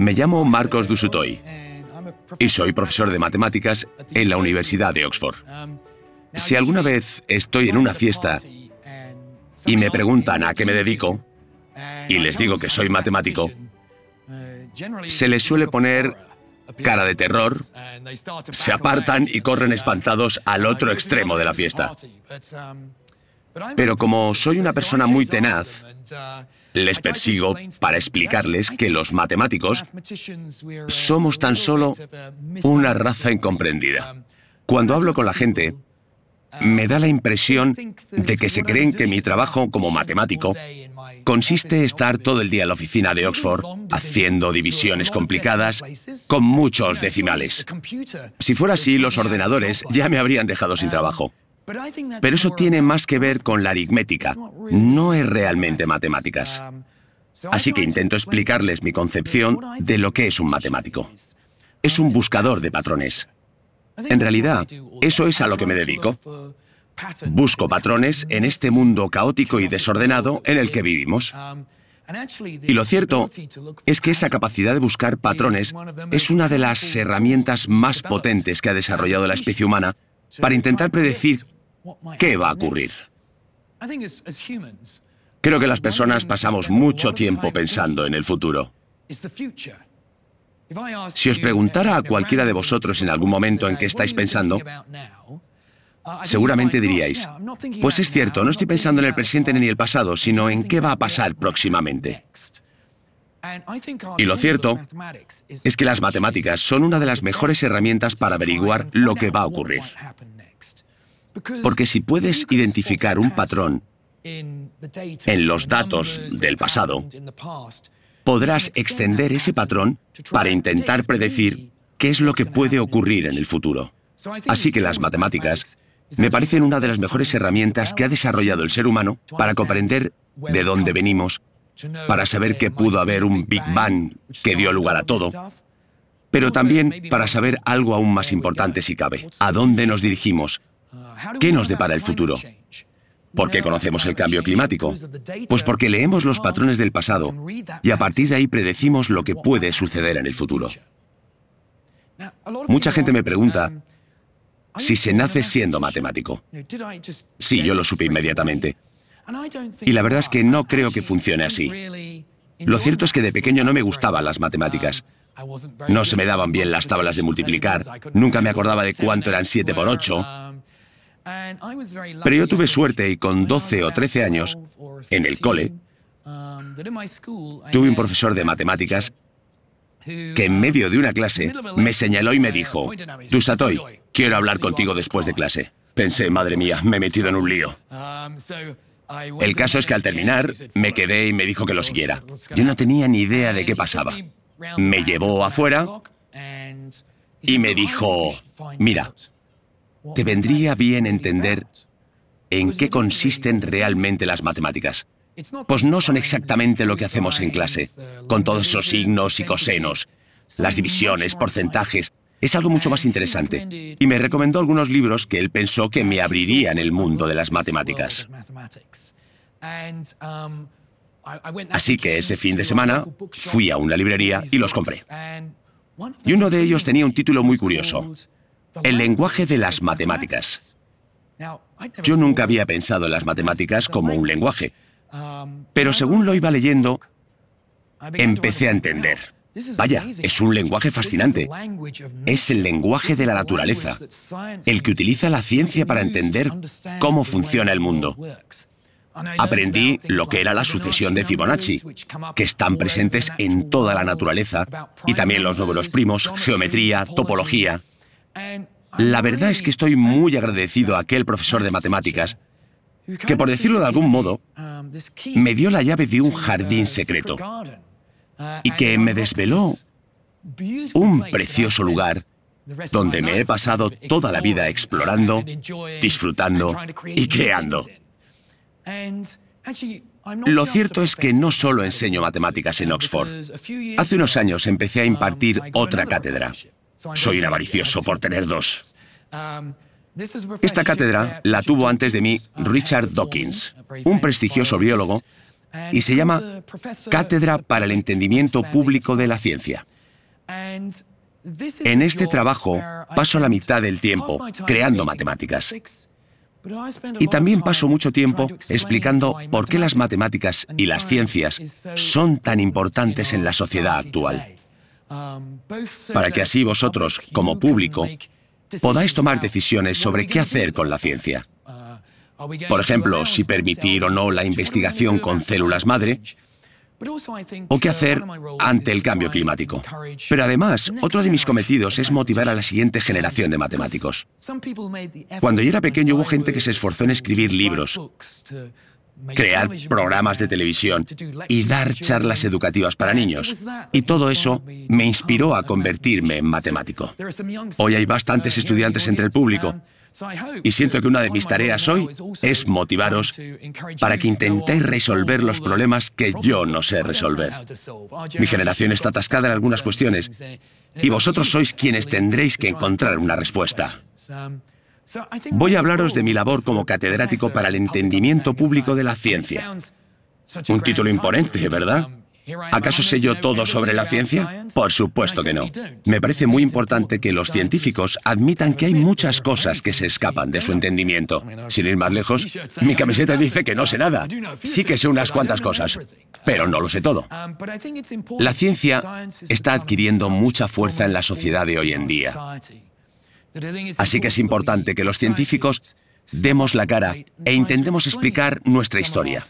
Me llamo Marcos Dusutoy y soy profesor de matemáticas en la Universidad de Oxford. Si alguna vez estoy en una fiesta y me preguntan a qué me dedico y les digo que soy matemático, se les suele poner cara de terror, se apartan y corren espantados al otro extremo de la fiesta. Pero como soy una persona muy tenaz, les persigo para explicarles que los matemáticos somos tan solo una raza incomprendida. Cuando hablo con la gente, me da la impresión de que se creen que mi trabajo como matemático consiste en estar todo el día en la oficina de Oxford haciendo divisiones complicadas con muchos decimales. Si fuera así, los ordenadores ya me habrían dejado sin trabajo. Pero eso tiene más que ver con la aritmética, no es realmente matemáticas. Así que intento explicarles mi concepción de lo que es un matemático. Es un buscador de patrones. En realidad, eso es a lo que me dedico. Busco patrones en este mundo caótico y desordenado en el que vivimos. Y lo cierto es que esa capacidad de buscar patrones es una de las herramientas más potentes que ha desarrollado la especie humana para intentar predecir qué va a ocurrir. Creo que las personas pasamos mucho tiempo pensando en el futuro. Si os preguntara a cualquiera de vosotros en algún momento en qué estáis pensando, seguramente diríais, pues es cierto, no estoy pensando en el presente ni en el pasado, sino en qué va a pasar próximamente. Y lo cierto es que las matemáticas son una de las mejores herramientas para averiguar lo que va a ocurrir. Porque si puedes identificar un patrón en los datos del pasado, podrás extender ese patrón para intentar predecir qué es lo que puede ocurrir en el futuro. Así que las matemáticas me parecen una de las mejores herramientas que ha desarrollado el ser humano para comprender de dónde venimos, para saber que pudo haber un Big Bang que dio lugar a todo, pero también para saber algo aún más importante si cabe, a dónde nos dirigimos, qué nos depara el futuro. ¿Por qué conocemos el cambio climático? Pues porque leemos los patrones del pasado y a partir de ahí predecimos lo que puede suceder en el futuro. Mucha gente me pregunta si se nace siendo matemático. Sí, yo lo supe inmediatamente. Y la verdad es que no creo que funcione así. Lo cierto es que de pequeño no me gustaban las matemáticas. No se me daban bien las tablas de multiplicar, nunca me acordaba de cuánto eran 7 por 8, pero yo tuve suerte y con 12 o 13 años, en el cole, um, tuve un profesor de matemáticas que en um, medio de una clase me señaló y me uh, dijo, Dusatoy, quiero hablar contigo después de clase. Pensé, madre mía, me he metido en un lío. Um, el caso es que al terminar me quedé y me dijo que lo siguiera. Yo no tenía ni idea de qué pasaba. Me llevó afuera y me dijo, mira, te vendría bien entender en qué consisten realmente las matemáticas. Pues no son exactamente lo que hacemos en clase, con todos esos signos y cosenos, las divisiones, porcentajes. Es algo mucho más interesante. Y me recomendó algunos libros que él pensó que me abrirían el mundo de las matemáticas. Así que ese fin de semana fui a una librería y los compré. Y uno de ellos tenía un título muy curioso, el lenguaje de las matemáticas. Yo nunca había pensado en las matemáticas como un lenguaje, pero según lo iba leyendo, empecé a entender. Vaya, es un lenguaje fascinante. Es el lenguaje de la naturaleza, el que utiliza la ciencia para entender cómo funciona el mundo. Aprendí lo que era la sucesión de Fibonacci, que están presentes en toda la naturaleza, y también los números primos, geometría, topología. La verdad es que estoy muy agradecido a aquel profesor de matemáticas que, por decirlo de algún modo, me dio la llave de un jardín secreto y que me desveló un precioso lugar donde me he pasado toda la vida explorando, disfrutando y creando. Lo cierto es que no solo enseño matemáticas en Oxford. Hace unos años empecé a impartir otra cátedra. Soy un avaricioso por tener dos. Esta cátedra la tuvo antes de mí Richard Dawkins, un prestigioso biólogo, y se llama Cátedra para el Entendimiento Público de la Ciencia. En este trabajo paso la mitad del tiempo creando matemáticas. Y también paso mucho tiempo explicando por qué las matemáticas y las ciencias son tan importantes en la sociedad actual para que así vosotros, como público, podáis tomar decisiones sobre qué hacer con la ciencia. Por ejemplo, si permitir o no la investigación con células madre, o qué hacer ante el cambio climático. Pero además, otro de mis cometidos es motivar a la siguiente generación de matemáticos. Cuando yo era pequeño hubo gente que se esforzó en escribir libros crear programas de televisión y dar charlas educativas para niños. Y todo eso me inspiró a convertirme en matemático. Hoy hay bastantes estudiantes entre el público um, y siento que una de mis tareas hoy es motivaros para que intentéis resolver los problemas que yo no sé resolver. Mi generación está atascada en algunas cuestiones y vosotros sois quienes tendréis que encontrar una respuesta. Voy a hablaros de mi labor como catedrático para el entendimiento público de la ciencia. Un título imponente, ¿verdad? ¿Acaso sé yo todo sobre la ciencia? Por supuesto que no. Me parece muy importante que los científicos admitan que hay muchas cosas que se escapan de su entendimiento. Sin ir más lejos, mi camiseta dice que no sé nada. Sí que sé unas cuantas cosas, pero no lo sé todo. La ciencia está adquiriendo mucha fuerza en la sociedad de hoy en día. Así que es importante que los científicos demos la cara e intentemos explicar nuestra historia,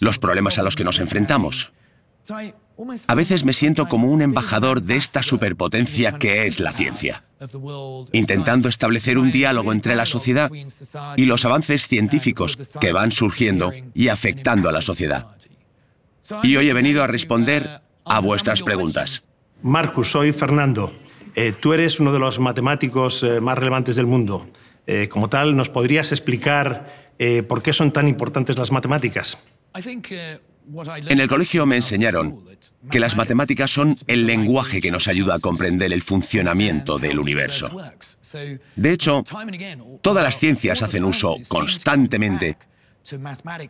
los problemas a los que nos enfrentamos. A veces me siento como un embajador de esta superpotencia que es la ciencia, intentando establecer un diálogo entre la sociedad y los avances científicos que van surgiendo y afectando a la sociedad. Y hoy he venido a responder a vuestras preguntas. Marcus, soy Fernando. Eh, tú eres uno de los matemáticos eh, más relevantes del mundo. Eh, como tal, ¿nos podrías explicar por qué son tan importantes las matemáticas? En el colegio me enseñaron que las matemáticas son el lenguaje que nos ayuda a comprender el funcionamiento del universo. De hecho, todas las ciencias hacen uso constantemente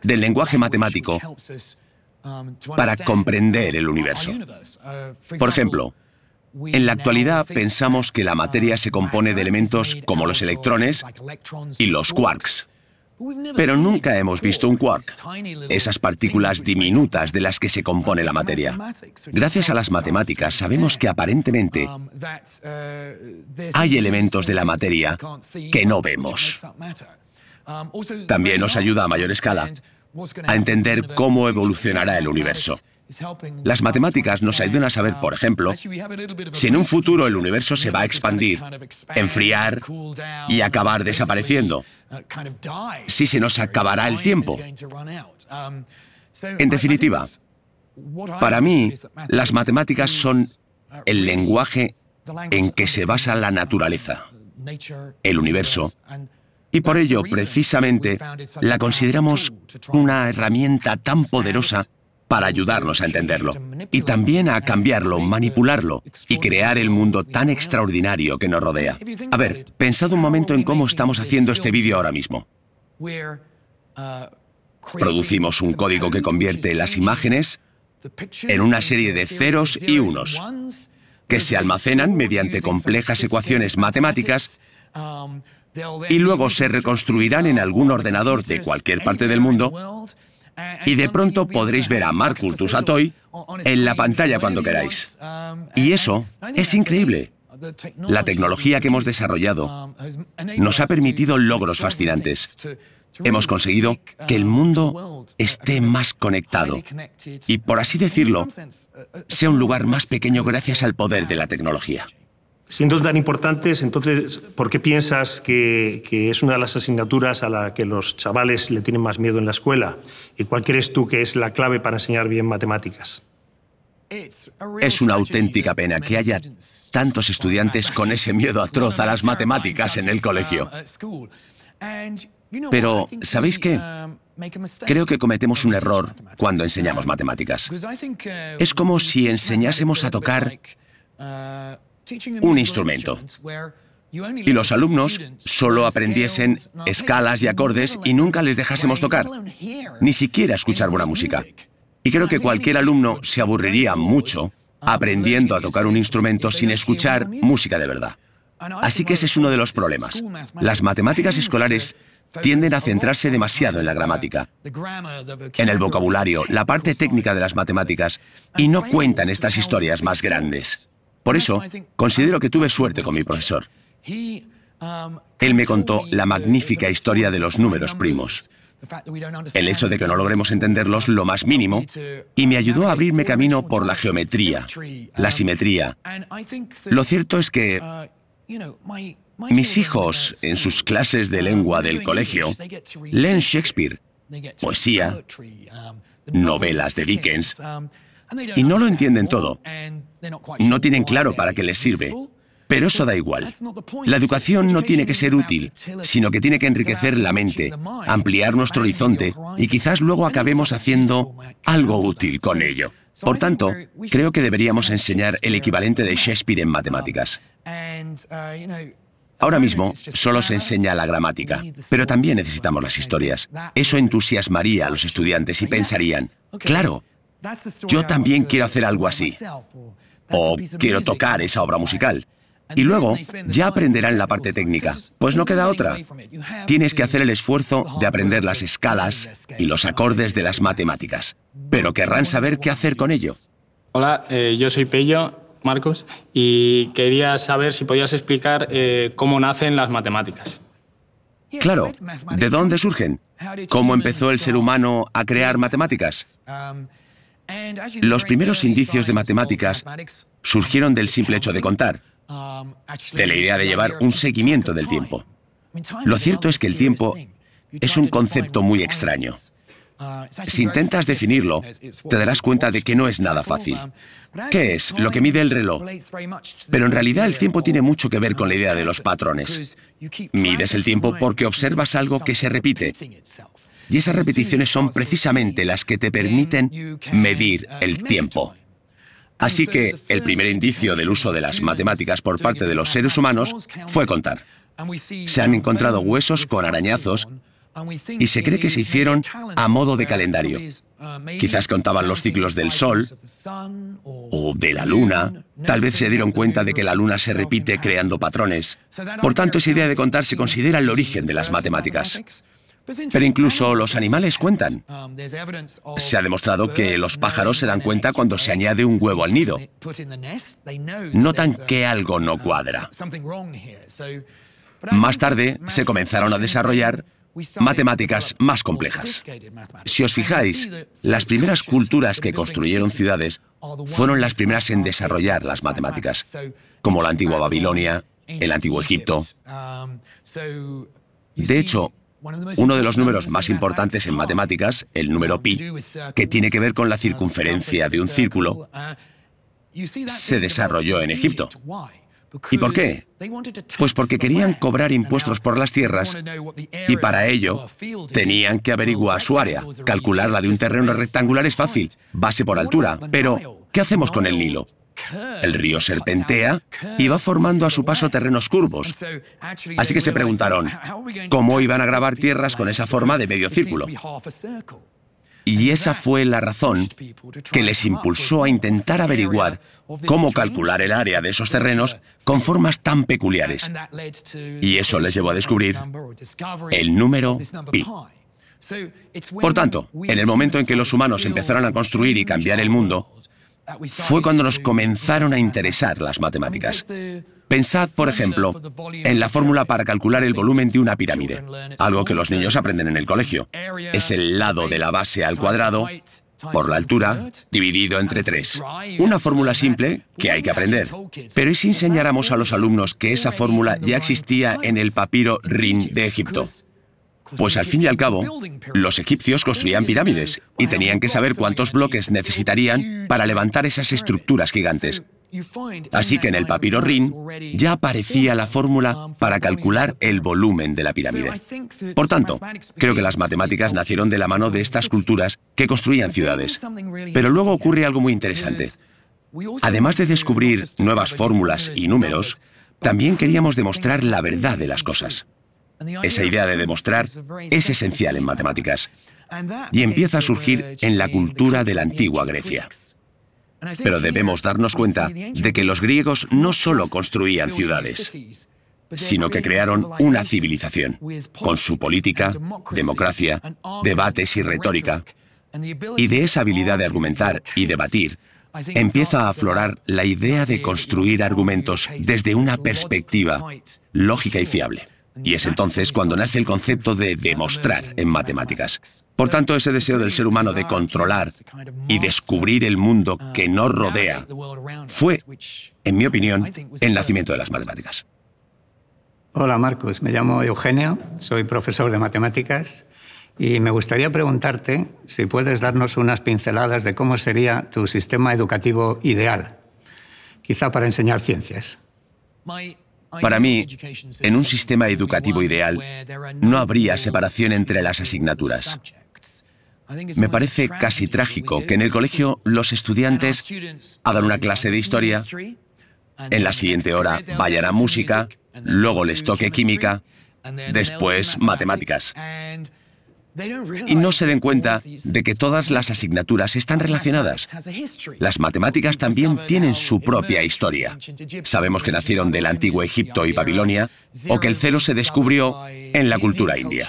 del lenguaje matemático para comprender el universo. Por ejemplo, en la actualidad pensamos que la materia se compone de elementos como los electrones y los quarks. Pero nunca hemos visto un quark, esas partículas diminutas de las que se compone la materia. Gracias a las matemáticas sabemos que aparentemente hay elementos de la materia que no vemos. También nos ayuda a mayor escala a entender cómo evolucionará el universo. Las matemáticas nos ayudan a saber, por uh, ejemplo, si en un futuro el universo se va a expandir, enfriar y acabar desapareciendo, uh, si se nos acabará el tiempo. Um, en definitiva, para mí, las matemáticas son uh, el lenguaje en que se basa la naturaleza, el universo, y por ello, precisamente, la consideramos una herramienta tan poderosa para ayudarnos a entenderlo y también a cambiarlo, manipularlo y crear el mundo tan extraordinario que nos rodea. A ver, pensad un momento en cómo estamos haciendo este vídeo ahora mismo. Producimos un código que convierte las imágenes en una serie de ceros y unos que se almacenan mediante complejas ecuaciones matemáticas y luego se reconstruirán en algún ordenador de cualquier parte del mundo y de pronto podréis ver a Markus Atoy en la pantalla cuando queráis. Y eso es increíble. La tecnología que hemos desarrollado nos ha permitido logros fascinantes. Hemos conseguido que el mundo esté más conectado y, por así decirlo, sea un lugar más pequeño gracias al poder de la tecnología siendo tan importantes, entonces, ¿por qué piensas que, que, es una de las asignaturas a la que los chavales le tienen más miedo en la escuela? ¿Y cuál crees tú que es la clave para enseñar bien matemáticas? Es una auténtica pena que haya tantos estudiantes con ese miedo atroz a las matemáticas en el colegio. Pero, ¿sabéis qué? Creo que cometemos un error cuando enseñamos matemáticas. Es como si enseñásemos a tocar un instrumento y los alumnos solo aprendiesen escalas y acordes y nunca les dejásemos tocar, ni siquiera escuchar buena música. Y creo que cualquier alumno se aburriría mucho aprendiendo a tocar un instrumento sin escuchar música de verdad. Así que ese es uno de los problemas. Las matemáticas escolares tienden a centrarse demasiado en la gramática, en el vocabulario, la parte técnica de las matemáticas, y no cuentan estas historias más grandes. Por eso, considero que tuve suerte con mi profesor. Él me contó la magnífica historia de los números primos, el hecho de que no logremos entenderlos lo más mínimo, y me ayudó a abrirme camino por la geometría, la simetría. Lo cierto es que mis hijos, en sus clases de lengua del colegio, leen Shakespeare, poesía, novelas de Dickens, y no lo entienden todo. No tienen claro para qué les sirve. Pero eso da igual. La educación no tiene que ser útil, sino que tiene que enriquecer la mente, ampliar nuestro horizonte y quizás luego acabemos haciendo algo útil con ello. Por tanto, creo que deberíamos enseñar el equivalente de Shakespeare en matemáticas. Ahora mismo solo se enseña la gramática, pero también necesitamos las historias. Eso entusiasmaría a los estudiantes y pensarían, claro, yo también quiero hacer algo así. O quiero tocar esa obra musical. Y luego ya aprenderán la parte técnica. Pues no queda otra. Tienes que hacer el esfuerzo de aprender las escalas y los acordes de las matemáticas. Pero querrán saber qué hacer con ello. Hola, eh, yo soy Pello, Marcos, y quería saber si podías explicar eh, cómo nacen las matemáticas. Claro, ¿de dónde surgen? ¿Cómo empezó el ser humano a crear matemáticas? Um, los primeros indicios de matemáticas surgieron del simple hecho de contar, de la idea de llevar un seguimiento del tiempo. Lo cierto es que el tiempo es un concepto muy extraño. Si intentas definirlo, te darás cuenta de que no es nada fácil. ¿Qué es lo que mide el reloj? Pero en realidad el tiempo tiene mucho que ver con la idea de los patrones. Mides el tiempo porque observas algo que se repite. Y esas repeticiones son precisamente las que te permiten medir el tiempo. Así que el primer indicio del uso de las matemáticas por parte de los seres humanos fue contar. Se han encontrado huesos con arañazos y se cree que se hicieron a modo de calendario. Quizás contaban los ciclos del Sol o de la Luna. Tal vez se dieron cuenta de que la Luna se repite creando patrones. Por tanto, esa idea de contar se considera el origen de las matemáticas. Pero incluso los animales cuentan. Se ha demostrado que los pájaros se dan cuenta cuando se añade un huevo al nido. Notan que algo no cuadra. Más tarde se comenzaron a desarrollar matemáticas más complejas. Si os fijáis, las primeras culturas que construyeron ciudades fueron las primeras en desarrollar las matemáticas, como la antigua Babilonia, el antiguo Egipto. De hecho, uno de los números más importantes en matemáticas, el número pi, uh, que tiene que ver con la circunferencia de un uh, círculo, uh, se desarrolló en Egipto. ¿Y por qué? Pues porque querían cobrar impuestos por las tierras y para ello tenían que averiguar su área. Calcular la de un terreno rectangular es fácil, base por altura, pero ¿qué hacemos con el Nilo? El río serpentea y va formando a su paso terrenos curvos. Así que se preguntaron, ¿cómo iban a grabar tierras con esa forma de medio círculo? Y esa fue la razón que les impulsó a intentar averiguar cómo calcular el área de esos terrenos con formas tan peculiares. Y eso les llevó a descubrir el número pi. Por tanto, en el momento en que los humanos empezaron a construir y cambiar el mundo, fue cuando nos comenzaron a interesar las matemáticas. Pensad, por ejemplo, en la fórmula para calcular el volumen de una pirámide, algo que los niños aprenden en el colegio. Es el lado de la base al cuadrado por la altura dividido entre tres. Una fórmula simple que hay que aprender. Pero ¿y si enseñáramos a los alumnos que esa fórmula ya existía en el papiro Rin de Egipto? Pues al fin y al cabo, los egipcios construían pirámides y tenían que saber cuántos bloques necesitarían para levantar esas estructuras gigantes. Así que en el papiro Rin ya aparecía la fórmula para calcular el volumen de la pirámide. Por tanto, creo que las matemáticas nacieron de la mano de estas culturas que construían ciudades. Pero luego ocurre algo muy interesante. Además de descubrir nuevas fórmulas y números, también queríamos demostrar la verdad de las cosas. Esa idea de demostrar es esencial en matemáticas y empieza a surgir en la cultura de la antigua Grecia. Pero debemos darnos cuenta de que los griegos no solo construían ciudades, sino que crearon una civilización, con su política, democracia, debates y retórica, y de esa habilidad de argumentar y debatir, empieza a aflorar la idea de construir argumentos desde una perspectiva lógica y fiable. Y es entonces cuando nace el concepto de demostrar en matemáticas. Por tanto, ese deseo del ser humano de controlar y descubrir el mundo que nos rodea fue, en mi opinión, el nacimiento de las matemáticas. Hola Marcos, me llamo Eugenio, soy profesor de matemáticas y me gustaría preguntarte si puedes darnos unas pinceladas de cómo sería tu sistema educativo ideal, quizá para enseñar ciencias. Para mí, en un sistema educativo ideal, no habría separación entre las asignaturas. Me parece casi trágico que en el colegio los estudiantes hagan una clase de historia, en la siguiente hora vayan a música, luego les toque química, después matemáticas y no se den cuenta de que todas las asignaturas están relacionadas. Las matemáticas también tienen su propia historia. Sabemos que nacieron del antiguo Egipto y Babilonia o que el celo se descubrió en la cultura india.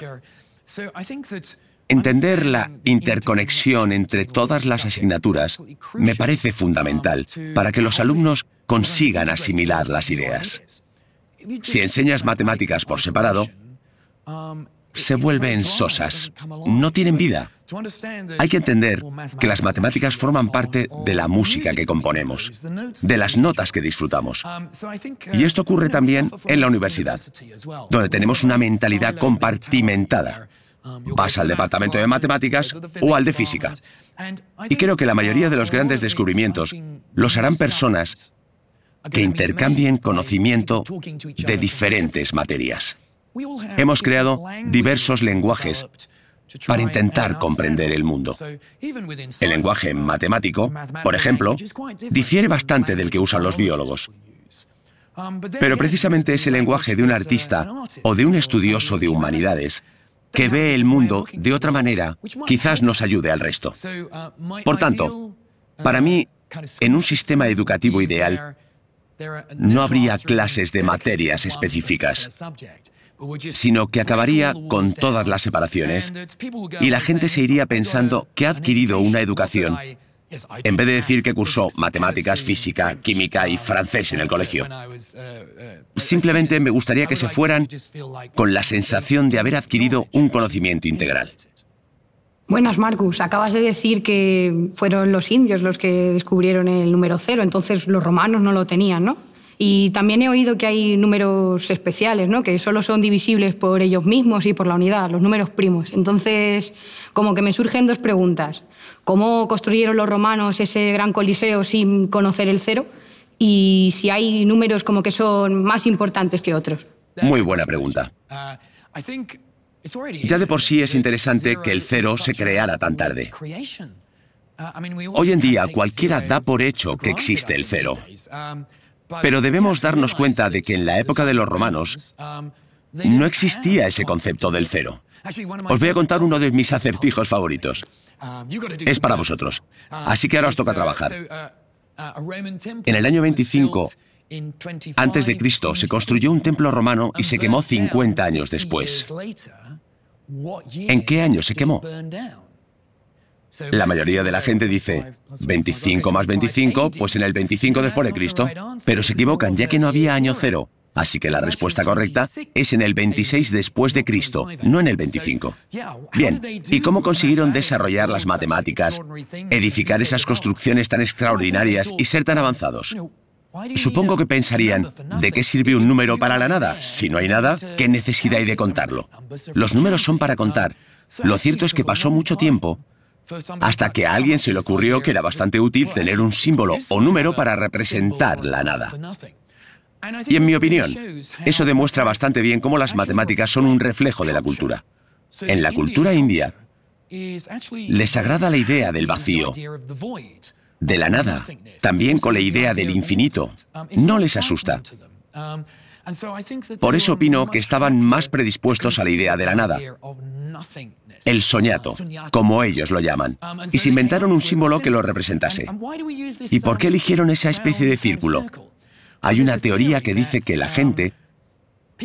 Entender la interconexión entre todas las asignaturas me parece fundamental um, para que los alumnos consigan asimilar las ideas. Si enseñas matemáticas por separado, se vuelven sosas, no tienen vida. Hay que entender que las matemáticas forman parte de la música que componemos, de las notas que disfrutamos. Y esto ocurre también en la universidad, donde tenemos una mentalidad compartimentada. Vas al departamento de matemáticas o al de física. Y creo que la mayoría de los grandes descubrimientos los harán personas que intercambien conocimiento de diferentes materias. Hemos creado diversos lenguajes para intentar comprender el mundo. El lenguaje matemático, por ejemplo, difiere bastante del que usan los biólogos. Pero precisamente es el lenguaje de un artista o de un estudioso de humanidades que ve el mundo de otra manera quizás nos ayude al resto. Por tanto, para mí, en un sistema educativo ideal, no habría clases de materias específicas sino que acabaría con todas las separaciones. Y la gente se iría pensando que ha adquirido una educación, en vez de decir que cursó matemáticas, física, química y francés en el colegio. Simplemente me gustaría que se fueran con la sensación de haber adquirido un conocimiento integral. Buenas, Marcus. Acabas de decir que fueron los indios los que descubrieron el número cero, entonces los romanos no lo tenían, ¿no? Y también he oído que hay números especiales, ¿no? que solo son divisibles por ellos mismos y por la unidad, los números primos. Entonces, como que me surgen dos preguntas. ¿Cómo construyeron los romanos ese gran coliseo sin conocer el cero? Y si hay números como que son más importantes que otros. Muy buena pregunta. Ya de por sí es interesante que el cero se creara tan tarde. Hoy en día cualquiera da por hecho que existe el cero. Pero debemos darnos cuenta de que en la época de los romanos no existía ese concepto del cero. Os voy a contar uno de mis acertijos favoritos. Es para vosotros. Así que ahora os toca trabajar. En el año 25 antes de Cristo se construyó un templo romano y se quemó 50 años después. ¿En qué año se quemó? La mayoría de la gente dice 25 más 25, pues en el 25 después de Cristo. Pero se equivocan ya que no había año cero. Así que la respuesta correcta es en el 26 después de Cristo, no en el 25. Bien, ¿y cómo consiguieron desarrollar las matemáticas, edificar esas construcciones tan extraordinarias y ser tan avanzados? Supongo que pensarían, ¿de qué sirve un número para la nada? Si no hay nada, ¿qué necesidad hay de contarlo? Los números son para contar. Lo cierto es que pasó mucho tiempo hasta que a alguien se le ocurrió que era bastante útil tener un símbolo o número para representar la nada. Y en mi opinión, eso demuestra bastante bien cómo las matemáticas son un reflejo de la cultura. En la cultura india, les agrada la idea del vacío, de la nada, también con la idea del infinito. No les asusta. Por eso opino que estaban más predispuestos a la idea de la nada, el ah, soñato, como ellos lo llaman, um, y se inventaron un símbolo que lo representase. ¿Y por qué eligieron esa especie de círculo? Hay una teoría que dice que la gente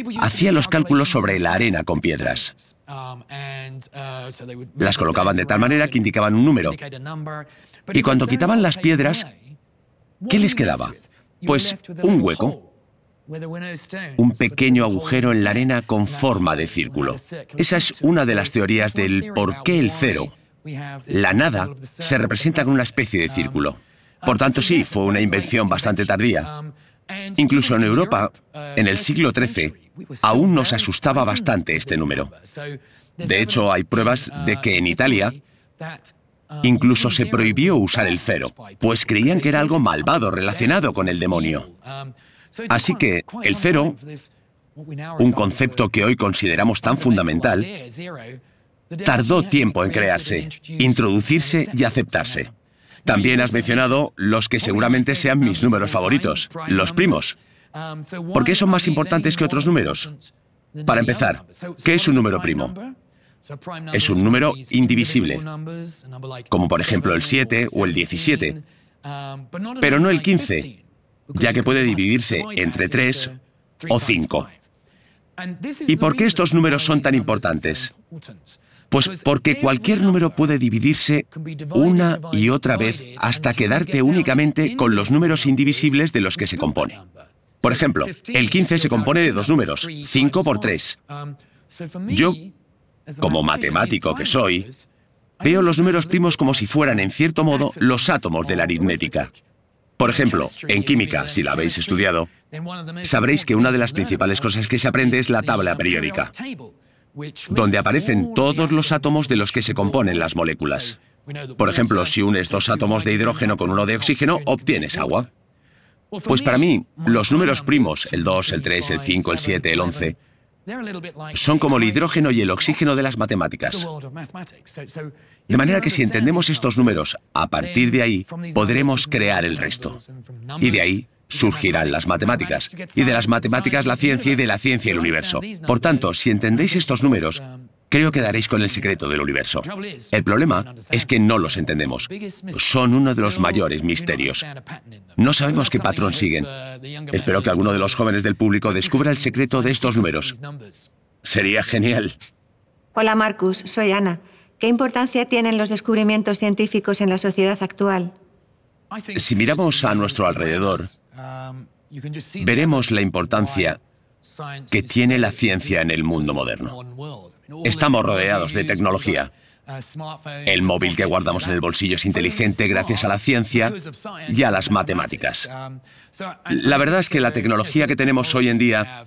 um, hacía los cálculos sobre la arena con piedras. Um, uh, las colocaban de tal manera que indicaban un número. Y cuando quitaban las piedras, ¿qué les quedaba? Pues un hueco un pequeño agujero en la arena con forma de círculo. Esa es una de las teorías del por qué el cero, la nada, se representa con una especie de um, círculo. Por tanto, sí, fue una invención bastante tardía. Um, incluso en Europa, uh, en el siglo XIII, aún nos asustaba bastante este número. De hecho, hay pruebas uh, de que en Italia um, incluso se prohibió usar el cero, pues creían que era algo malvado relacionado con el demonio. Así que el cero, un concepto que hoy consideramos tan fundamental, tardó tiempo en crearse, introducirse y aceptarse. También has mencionado los que seguramente sean mis números favoritos, los primos. Um, ¿Por qué son más importantes que otros números? Para empezar, ¿qué es un número primo? Es un número indivisible, como por ejemplo el 7 o el 17, um, pero no el 15, ya que puede dividirse entre 3 o 5. ¿Y por qué estos números son tan importantes? Pues porque cualquier número puede dividirse una y otra vez hasta quedarte únicamente con los números indivisibles de los que se compone. Por ejemplo, el 15 se compone de dos números, 5 por 3. Yo, como matemático que soy, veo los números primos como si fueran, en cierto modo, los átomos de la aritmética. Por ejemplo, en química, si la habéis estudiado, sabréis que una de las principales cosas que se aprende es la tabla periódica, donde aparecen todos los átomos de los que se componen las moléculas. Por ejemplo, si unes dos átomos de hidrógeno con uno de oxígeno, obtienes agua. Pues para mí, los números primos, el 2, el 3, el 5, el 7, el 11, son como el hidrógeno y el oxígeno de las matemáticas. De manera que si entendemos estos números, a partir de ahí podremos crear el resto. Y de ahí surgirán las matemáticas, y de las matemáticas la ciencia y de la ciencia el universo. Por tanto, si entendéis estos números, Creo que daréis con el secreto del universo. El problema es que no los entendemos. Son uno de los mayores misterios. No sabemos qué patrón siguen. Espero que alguno de los jóvenes del público descubra el secreto de estos números. Sería genial. Hola Marcus, soy Ana. ¿Qué importancia tienen los descubrimientos científicos en la sociedad actual? Si miramos a nuestro alrededor, veremos la importancia que tiene la ciencia en el mundo moderno. Estamos rodeados de tecnología. El móvil que guardamos en el bolsillo es inteligente gracias a la ciencia y a las matemáticas. La verdad es que la tecnología que tenemos hoy en día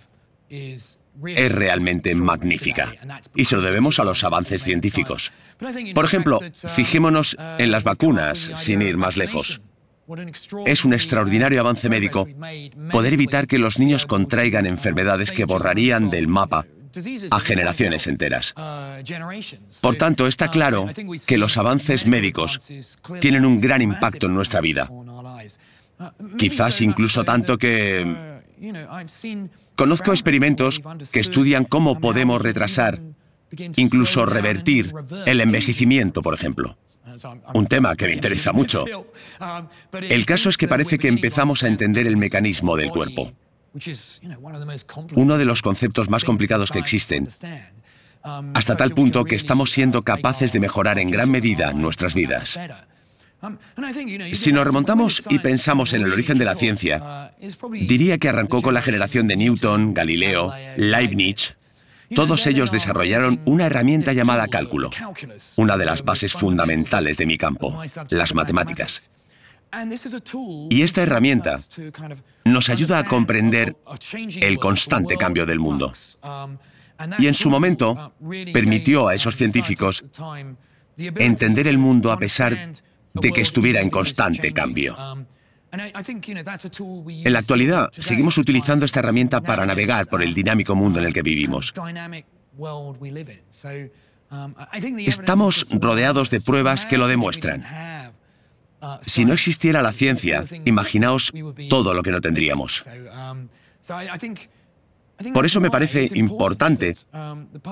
es realmente magnífica y se lo debemos a los avances científicos. Por ejemplo, fijémonos en las vacunas, sin ir más lejos. Es un extraordinario avance médico poder evitar que los niños contraigan enfermedades que borrarían del mapa a generaciones enteras. Por tanto, está claro que los avances médicos tienen un gran impacto en nuestra vida. Quizás incluso tanto que... Conozco experimentos que estudian cómo podemos retrasar, incluso revertir, el envejecimiento, por ejemplo. Un tema que me interesa mucho. El caso es que parece que empezamos a entender el mecanismo del cuerpo uno de los conceptos más complicados que existen, um, hasta tal punto que estamos siendo capaces de mejorar en gran medida nuestras vidas. Um, si nos remontamos y pensamos en el origen de la ciencia, uh, diría que arrancó con la generación de Newton, Galileo, Leibniz. Todos ellos desarrollaron una herramienta llamada cálculo, una de las bases fundamentales de mi campo, las matemáticas. Y esta herramienta nos ayuda a comprender el constante cambio del mundo. Um, y en su momento uh, permitió a esos científicos entender el mundo a pesar de que estuviera en constante cambio. Um, en la actualidad, seguimos utilizando esta herramienta para navegar por el uh, dinámico mundo en el uh, que vivimos. Um, Estamos rodeados de pruebas que lo demuestran. Si no existiera la ciencia, imaginaos todo lo que no tendríamos. Por eso me parece importante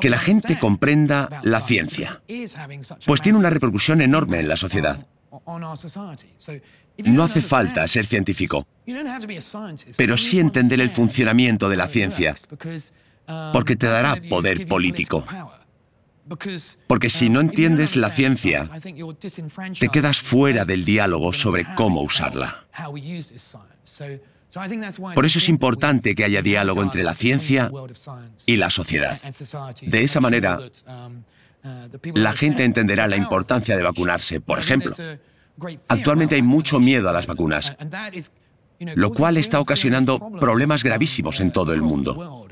que la gente comprenda la ciencia, pues tiene una repercusión enorme en la sociedad. No hace falta ser científico, pero sí entender el funcionamiento de la ciencia, porque te dará poder político. Porque si no entiendes la ciencia, te quedas fuera del diálogo sobre cómo usarla. Por eso es importante que haya diálogo entre la ciencia y la sociedad. De esa manera, la gente entenderá la importancia de vacunarse. Por ejemplo, actualmente hay mucho miedo a las vacunas, lo cual está ocasionando problemas gravísimos en todo el mundo.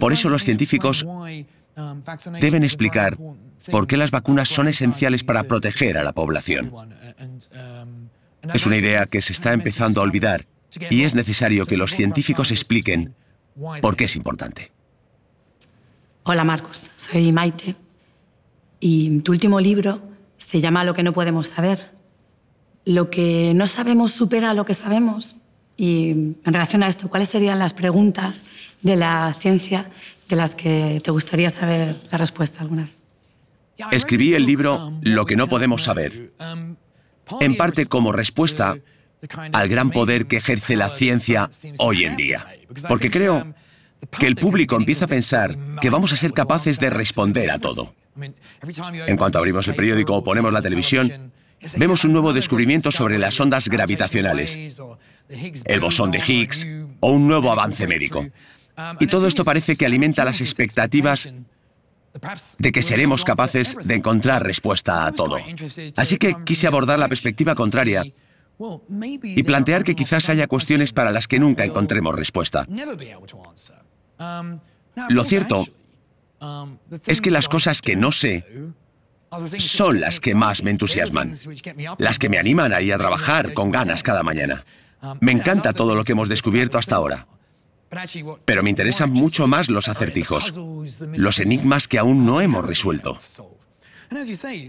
Por eso los científicos Um, deben explicar por qué las vacunas son esenciales para proteger a la población. Um, es una idea que se está empezando a olvidar y es necesario que los científicos expliquen por qué es importante. Hola Marcos, soy Maite y tu último libro se llama Lo que no podemos saber. Lo que no sabemos supera lo que sabemos. Y en relación a esto, ¿cuáles serían las preguntas de la ciencia de las que te gustaría saber la respuesta alguna Escribí el libro Lo que no podemos saber, en parte como respuesta al gran poder que ejerce la ciencia hoy en día, porque creo que el público empieza a pensar que vamos a ser capaces de responder a todo. En cuanto abrimos el periódico o ponemos la televisión, vemos un nuevo descubrimiento sobre las ondas gravitacionales, el bosón de Higgs o un nuevo avance médico. Y todo esto parece que alimenta las expectativas de que seremos capaces de encontrar respuesta a todo. Así que quise abordar la perspectiva contraria y plantear que quizás haya cuestiones para las que nunca encontremos respuesta. Lo cierto es que las cosas que no sé son las que más me entusiasman, las que me animan a ir a trabajar con ganas cada mañana. Me encanta todo lo que hemos descubierto hasta ahora. Pero me interesan mucho más los acertijos, los enigmas que aún no hemos resuelto.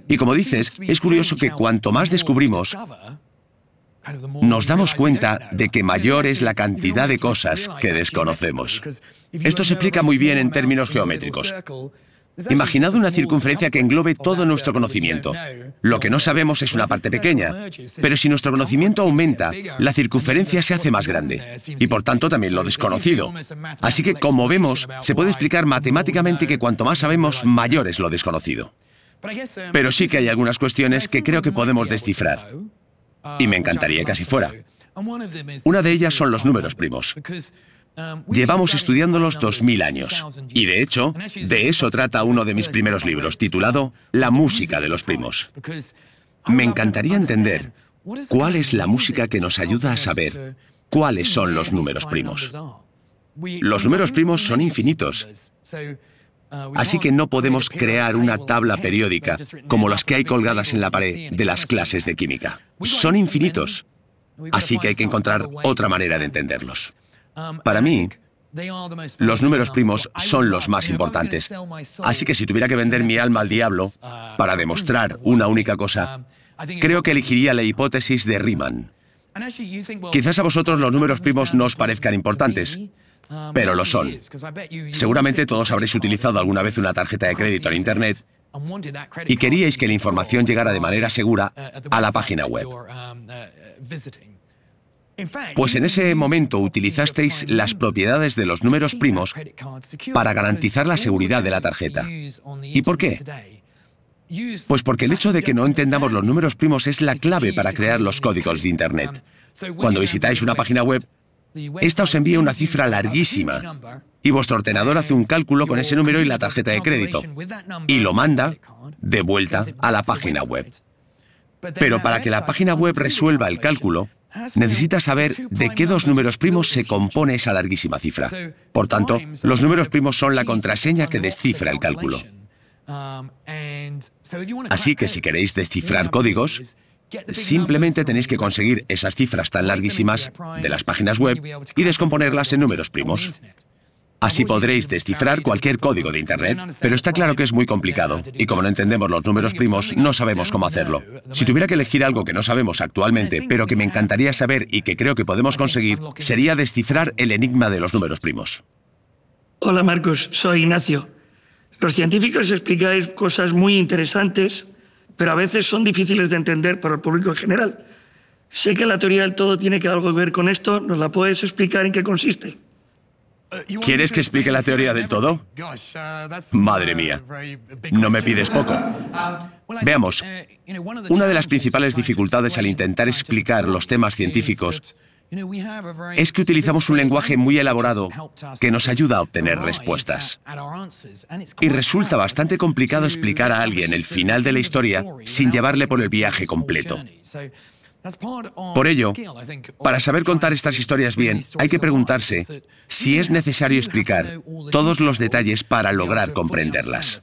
Y como dices, es curioso que cuanto más descubrimos, nos damos cuenta de que mayor es la cantidad de cosas que desconocemos. Esto se explica muy bien en términos geométricos. Imaginad una circunferencia que englobe todo nuestro conocimiento. Lo que no sabemos es una parte pequeña, pero si nuestro conocimiento aumenta, la circunferencia se hace más grande y por tanto también lo desconocido. Así que como vemos, se puede explicar matemáticamente que cuanto más sabemos, mayor es lo desconocido. Pero sí que hay algunas cuestiones que creo que podemos descifrar. Y me encantaría que así fuera. Una de ellas son los números primos. Um, Llevamos estudiándolos 2.000 años. Y de hecho, de eso trata uno de mis primeros libros, titulado La música de los primos. Me encantaría entender cuál es la música que nos ayuda a saber cuáles son los números primos. Los números primos son infinitos. Uh, Así que no podemos crear una tabla periódica como las que hay colgadas en la pared de las clases de química. Son infinitos. Así que hay que encontrar otra manera de entenderlos. Um, para mí, los números primos son los más importantes. Así que si tuviera que vender mi alma al diablo uh, para demostrar una única cosa, um, creo que elegiría la hipótesis de Riemann. Quizás a vosotros los números primos uh, no os parezcan importantes, um, pero lo son. Seguramente todos habréis utilizado alguna vez una tarjeta de crédito en Internet y queríais que la oh, información llegara de uh, manera segura a la página web. Pues en ese momento utilizasteis las propiedades de los números primos para garantizar la seguridad de la tarjeta. ¿Y por qué? Pues porque el hecho de que no entendamos los números primos es la clave para crear los códigos de Internet. Cuando visitáis una página web, esta os envía una cifra larguísima y vuestro ordenador hace un cálculo con ese número y la tarjeta de crédito y lo manda de vuelta a la página web. Pero para que la página web resuelva el cálculo, necesita saber de qué dos números primos se compone esa larguísima cifra. Por tanto, los números primos son la contraseña que descifra el cálculo. Así que si queréis descifrar códigos, simplemente tenéis que conseguir esas cifras tan larguísimas de las páginas web y descomponerlas en números primos. Así podréis descifrar cualquier código de Internet, pero está claro que es muy complicado, y como no entendemos los números primos, no sabemos cómo hacerlo. Si tuviera que elegir algo que no sabemos actualmente, pero que me encantaría saber y que creo que podemos conseguir, sería descifrar el enigma de los números primos. Hola Marcos, soy Ignacio. Los científicos explicáis cosas muy interesantes, pero a veces son difíciles de entender para el público en general. Sé que la teoría del todo tiene que algo que ver con esto, ¿nos la puedes explicar en qué consiste? ¿Quieres que explique la teoría del todo? Madre mía, no me pides poco. Veamos, una de las principales dificultades al intentar explicar los temas científicos es que utilizamos un lenguaje muy elaborado que nos ayuda a obtener respuestas. Y resulta bastante complicado explicar a alguien el final de la historia sin llevarle por el viaje completo. Por ello, para saber contar estas historias bien, hay que preguntarse si es necesario explicar todos los detalles para lograr comprenderlas.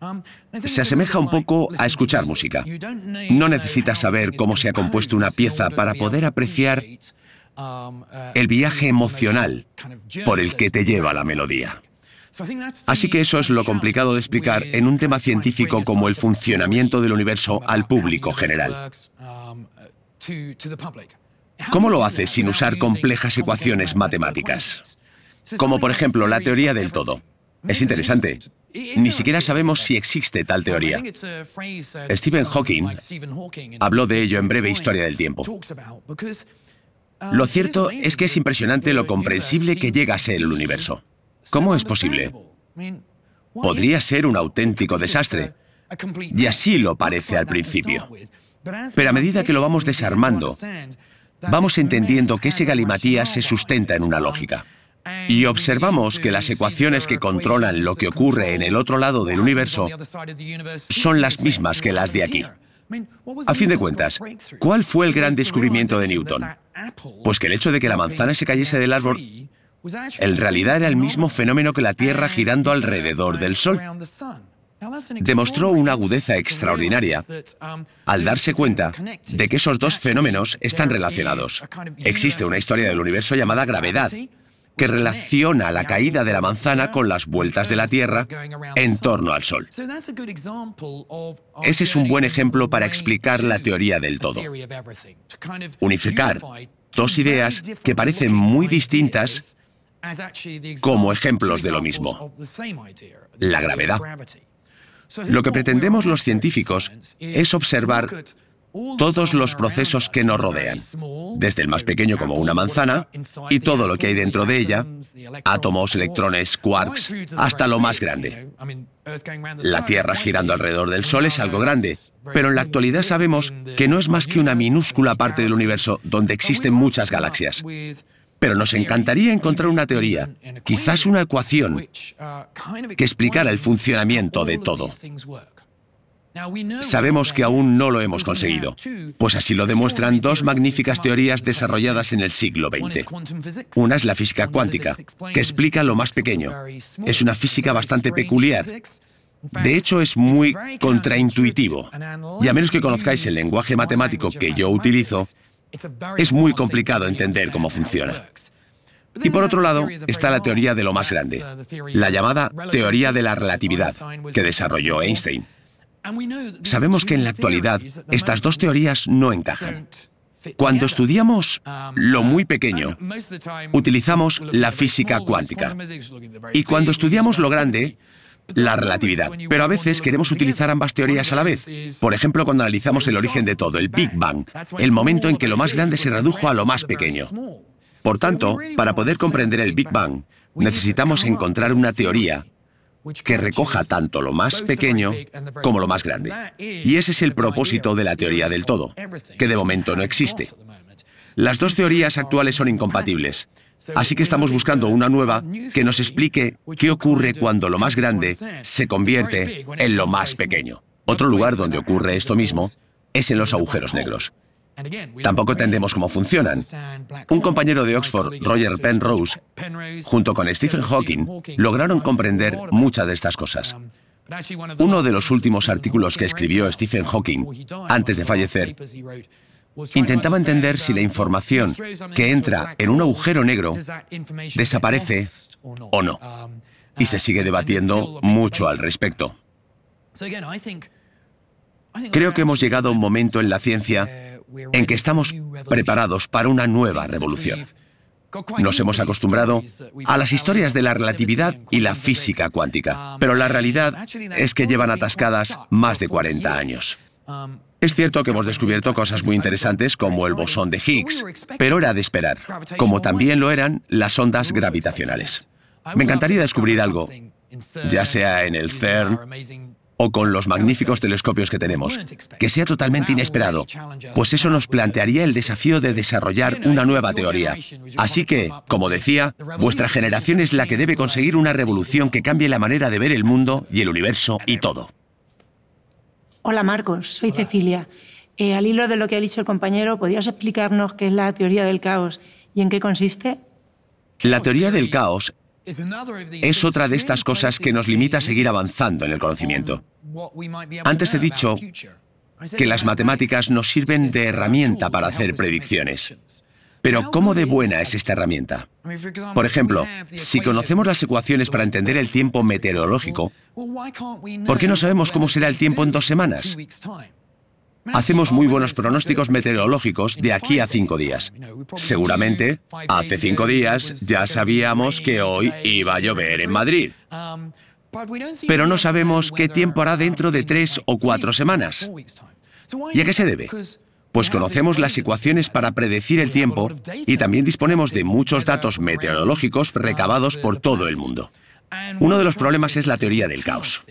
Um, se asemeja un poco a escuchar música. No necesitas saber cómo se ha compuesto una pieza para poder apreciar um, uh, el viaje emocional por el que te lleva la melodía. Así que eso es lo complicado de explicar en un tema científico como el funcionamiento del universo al público general. Um, ¿Cómo lo hace sin usar complejas ecuaciones matemáticas? Como por ejemplo la teoría del todo. Es interesante. Ni siquiera sabemos si existe tal teoría. Uh, Stephen Hawking habló de ello en breve Historia del Tiempo. Uh, lo cierto es que es impresionante lo comprensible que llega a ser el universo. ¿Cómo es posible? Podría ser un auténtico desastre. Y así lo parece al principio. Pero a medida que lo vamos desarmando, vamos entendiendo que ese galimatías se sustenta en una lógica. Y observamos que las ecuaciones que controlan lo que ocurre en el otro lado del universo son las mismas que las de aquí. A fin de cuentas, ¿cuál fue el gran descubrimiento de Newton? Pues que el hecho de que la manzana se cayese del árbol en realidad era el mismo fenómeno que la Tierra girando alrededor del Sol demostró una agudeza extraordinaria al darse cuenta de que esos dos fenómenos están relacionados. Existe una historia del universo llamada gravedad, que relaciona la caída de la manzana con las vueltas de la Tierra en torno al Sol. Ese es un buen ejemplo para explicar la teoría del todo. Unificar dos ideas que parecen muy distintas como ejemplos de lo mismo. La gravedad. Lo que pretendemos los científicos es observar todos los procesos que nos rodean, desde el más pequeño como una manzana y todo lo que hay dentro de ella, átomos, electrones, quarks, hasta lo más grande. La Tierra girando alrededor del Sol es algo grande, pero en la actualidad sabemos que no es más que una minúscula parte del universo donde existen muchas galaxias. Pero nos encantaría encontrar una teoría, quizás una ecuación, que explicara el funcionamiento de todo. Sabemos que aún no lo hemos conseguido, pues así lo demuestran dos magníficas teorías desarrolladas en el siglo XX. Una es la física cuántica, que explica lo más pequeño. Es una física bastante peculiar. De hecho, es muy contraintuitivo. Y a menos que conozcáis el lenguaje matemático que yo utilizo, es muy complicado entender cómo funciona. Y por otro lado está la teoría de lo más grande, uh, la llamada teoría de la relatividad, que desarrolló Einstein. Sabemos que en la actualidad estas dos teorías no encajan. Cuando um, estudiamos lo muy pequeño, utilizamos la física cuántica. Y cuando estudiamos lo grande, la relatividad. Pero a veces queremos utilizar ambas teorías a la vez. Por ejemplo, cuando analizamos el origen de todo, el Big Bang, el momento en que lo más grande se redujo a lo más pequeño. Por tanto, para poder comprender el Big Bang, necesitamos encontrar una teoría que recoja tanto lo más pequeño como lo más grande. Y ese es el propósito de la teoría del todo, que de momento no existe. Las dos teorías actuales son incompatibles, así que estamos buscando una nueva que nos explique qué ocurre cuando lo más grande se convierte en lo más pequeño. Otro lugar donde ocurre esto mismo es en los agujeros negros. Tampoco entendemos cómo funcionan. Un compañero de Oxford, Roger Penrose, junto con Stephen Hawking, lograron comprender muchas de estas cosas. Uno de los últimos artículos que escribió Stephen Hawking antes de fallecer Intentaba entender si la información que entra en un agujero negro desaparece o no. Y se sigue debatiendo mucho al respecto. Creo que hemos llegado a un momento en la ciencia en que estamos preparados para una nueva revolución. Nos hemos acostumbrado a las historias de la relatividad y la física cuántica, pero la realidad es que llevan atascadas más de 40 años. Es cierto que hemos descubierto cosas muy interesantes como el bosón de Higgs, pero era de esperar, como también lo eran las ondas gravitacionales. Me encantaría descubrir algo, ya sea en el CERN o con los magníficos telescopios que tenemos, que sea totalmente inesperado, pues eso nos plantearía el desafío de desarrollar una nueva teoría. Así que, como decía, vuestra generación es la que debe conseguir una revolución que cambie la manera de ver el mundo y el universo y todo. Hola Marcos, soy Cecilia. Eh, al hilo de lo que ha dicho el compañero, ¿podrías explicarnos qué es la teoría del caos y en qué consiste? La teoría del caos es otra de estas cosas que nos limita a seguir avanzando en el conocimiento. Antes he dicho que las matemáticas nos sirven de herramienta para hacer predicciones. Pero ¿cómo de buena es esta herramienta? Por ejemplo, si conocemos las ecuaciones para entender el tiempo meteorológico, ¿por qué no sabemos cómo será el tiempo en dos semanas? Hacemos muy buenos pronósticos meteorológicos de aquí a cinco días. Seguramente, hace cinco días ya sabíamos que hoy iba a llover en Madrid. Pero no sabemos qué tiempo hará dentro de tres o cuatro semanas. ¿Y a qué se debe? pues conocemos las ecuaciones para predecir el tiempo y también disponemos de muchos datos meteorológicos recabados por todo el mundo. Uno de los problemas es la teoría del caos.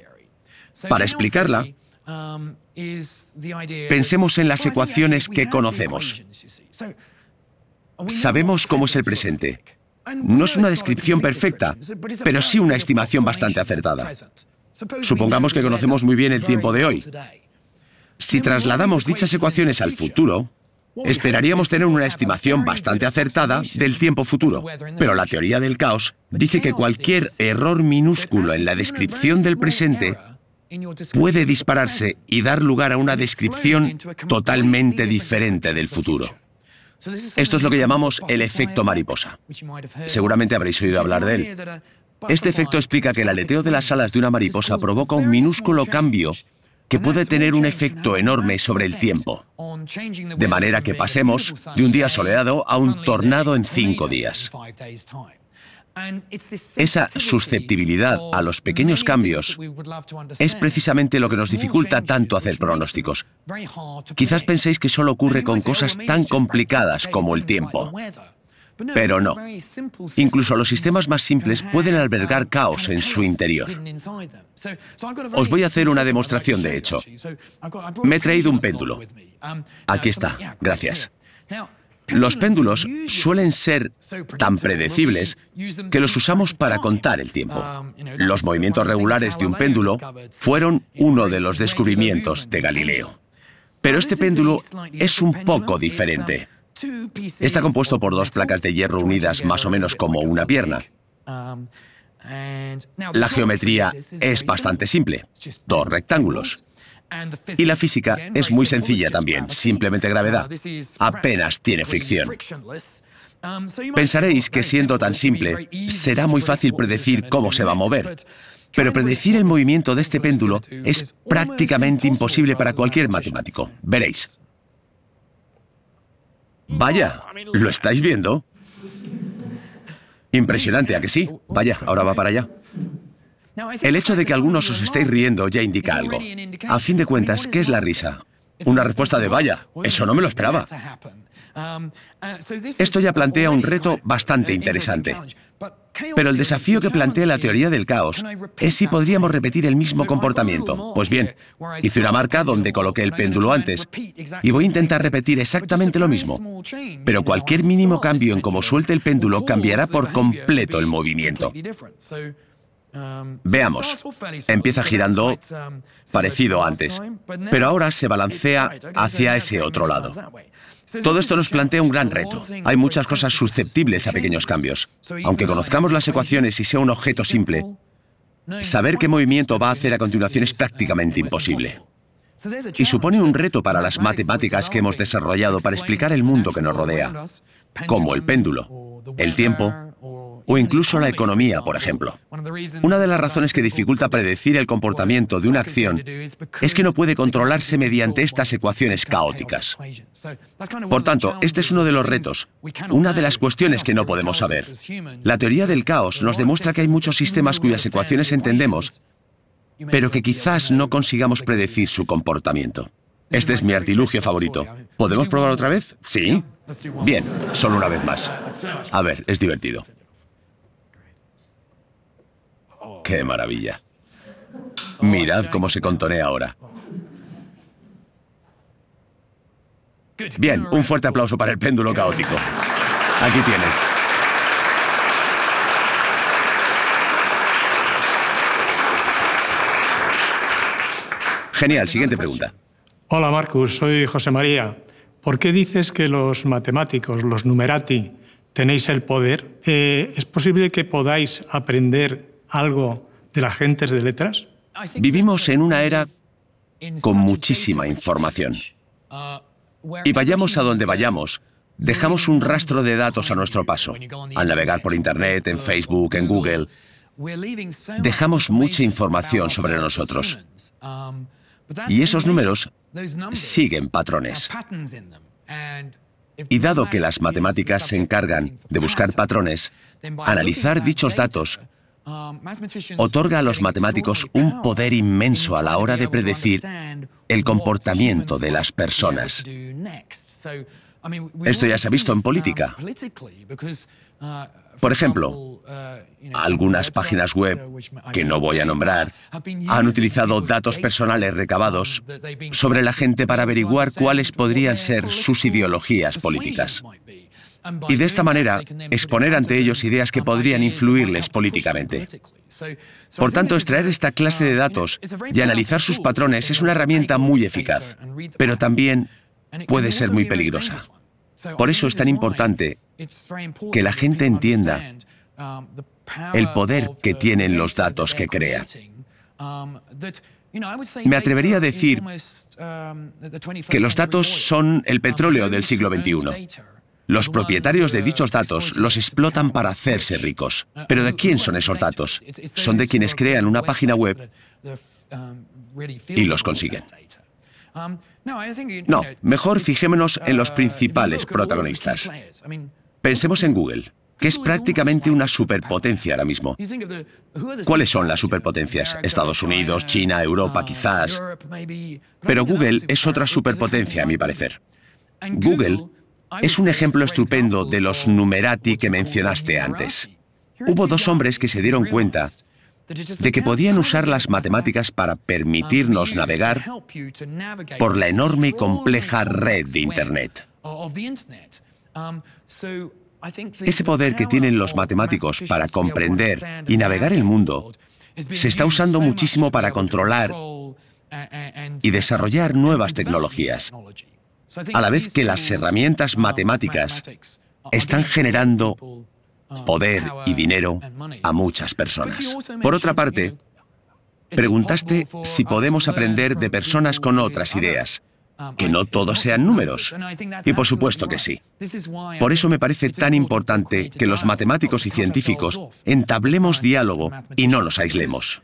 Para explicarla, pensemos en las ecuaciones que conocemos. Sabemos cómo es el presente. No es una descripción perfecta, pero sí una estimación bastante acertada. Supongamos que conocemos muy bien el tiempo de hoy. Si trasladamos dichas ecuaciones al futuro, esperaríamos tener una estimación bastante acertada del tiempo futuro, pero la teoría del caos dice que cualquier error minúsculo en la descripción del presente puede dispararse y dar lugar a una descripción totalmente diferente del futuro. Esto es lo que llamamos el efecto mariposa. Seguramente habréis oído hablar de él. Este efecto explica que el aleteo de las alas de una mariposa provoca un minúsculo cambio que puede tener un efecto enorme sobre el tiempo, de manera que pasemos de un día soleado a un tornado en cinco días. Esa susceptibilidad a los pequeños cambios es precisamente lo que nos dificulta tanto hacer pronósticos. Quizás penséis que solo ocurre con cosas tan complicadas como el tiempo. Pero no. Incluso los sistemas más simples pueden albergar caos en su interior. Os voy a hacer una demostración, de hecho. Me he traído un péndulo. Aquí está, gracias. Los péndulos suelen ser tan predecibles que los usamos para contar el tiempo. Los movimientos regulares de un péndulo fueron uno de los descubrimientos de Galileo. Pero este péndulo es un poco diferente. Está compuesto por dos placas de hierro unidas más o menos como una pierna. La geometría es bastante simple, dos rectángulos. Y la física es muy sencilla también, simplemente gravedad. Apenas tiene fricción. Pensaréis que siendo tan simple, será muy fácil predecir cómo se va a mover. Pero predecir el movimiento de este péndulo es prácticamente imposible para cualquier matemático. Veréis. Vaya, ¿lo estáis viendo? Impresionante, ¿a que sí? Vaya, ahora va para allá. El hecho de que algunos os estéis riendo ya indica algo. A fin de cuentas, ¿qué es la risa? Una respuesta de vaya, eso no me lo esperaba. Esto ya plantea un reto bastante interesante. Pero el desafío que plantea la teoría del caos es si podríamos repetir el mismo comportamiento. Pues bien, hice una marca donde coloqué el péndulo antes y voy a intentar repetir exactamente lo mismo. Pero cualquier mínimo cambio en cómo suelte el péndulo cambiará por completo el movimiento. Veamos. Empieza girando parecido antes, pero ahora se balancea hacia ese otro lado. Todo esto nos plantea un gran reto. Hay muchas cosas susceptibles a pequeños cambios. Aunque conozcamos las ecuaciones y sea un objeto simple, saber qué movimiento va a hacer a continuación es prácticamente imposible. Y supone un reto para las matemáticas que hemos desarrollado para explicar el mundo que nos rodea, como el péndulo, el tiempo o incluso la economía, por ejemplo. Una de las razones que dificulta predecir el comportamiento de una acción es que no puede controlarse mediante estas ecuaciones caóticas. Por tanto, este es uno de los retos, una de las cuestiones que no podemos saber. La teoría del caos nos demuestra que hay muchos sistemas cuyas ecuaciones entendemos, pero que quizás no consigamos predecir su comportamiento. Este es mi artilugio favorito. ¿Podemos probar otra vez? Sí. Bien, solo una vez más. A ver, es divertido. ¡Qué maravilla! Mirad cómo se contonea ahora. Bien, un fuerte aplauso para el péndulo caótico. Aquí tienes. Genial, siguiente pregunta. Hola Marcus, soy José María. ¿Por qué dices que los matemáticos, los numerati, tenéis el poder? Eh, ¿Es posible que podáis aprender algo de las gentes de letras? Vivimos en una era con muchísima información. Y vayamos a donde vayamos, dejamos un rastro de datos a nuestro paso. Al navegar por Internet, en Facebook, en Google, dejamos mucha información sobre nosotros. Y esos números siguen patrones. Y dado que las matemáticas se encargan de buscar patrones, analizar dichos datos otorga a los matemáticos un poder inmenso a la hora de predecir el comportamiento de las personas. Esto ya se ha visto en política. Por ejemplo, algunas páginas web, que no voy a nombrar, han utilizado datos personales recabados sobre la gente para averiguar cuáles podrían ser sus ideologías políticas y de esta manera exponer ante ellos ideas que podrían influirles políticamente. Por tanto, extraer esta clase de datos y analizar sus patrones es una herramienta muy eficaz, pero también puede ser muy peligrosa. Por eso es tan importante que la gente entienda el poder que tienen los datos que crea. Me atrevería a decir que los datos son el petróleo del siglo XXI. Los propietarios de dichos datos los explotan para hacerse ricos. Pero ¿de quién son esos datos? Son de quienes crean una página web y los consiguen. No, mejor fijémonos en los principales protagonistas. Pensemos en Google, que es prácticamente una superpotencia ahora mismo. ¿Cuáles son las superpotencias? Estados Unidos, China, Europa, quizás. Pero Google es otra superpotencia, a mi parecer. Google es un ejemplo estupendo de los numerati que mencionaste antes. Hubo dos hombres que se dieron cuenta de que podían usar las matemáticas para permitirnos navegar por la enorme y compleja red de Internet. Ese poder que tienen los matemáticos para comprender y navegar el mundo se está usando muchísimo para controlar y desarrollar nuevas tecnologías a la vez que las herramientas matemáticas están generando um, poder y dinero a muchas personas. Por otra parte, preguntaste si podemos aprender de personas con otras ideas, um, que no todos sean números. Y por supuesto que sí. Por eso me parece tan importante que los matemáticos y científicos entablemos diálogo y no nos aislemos.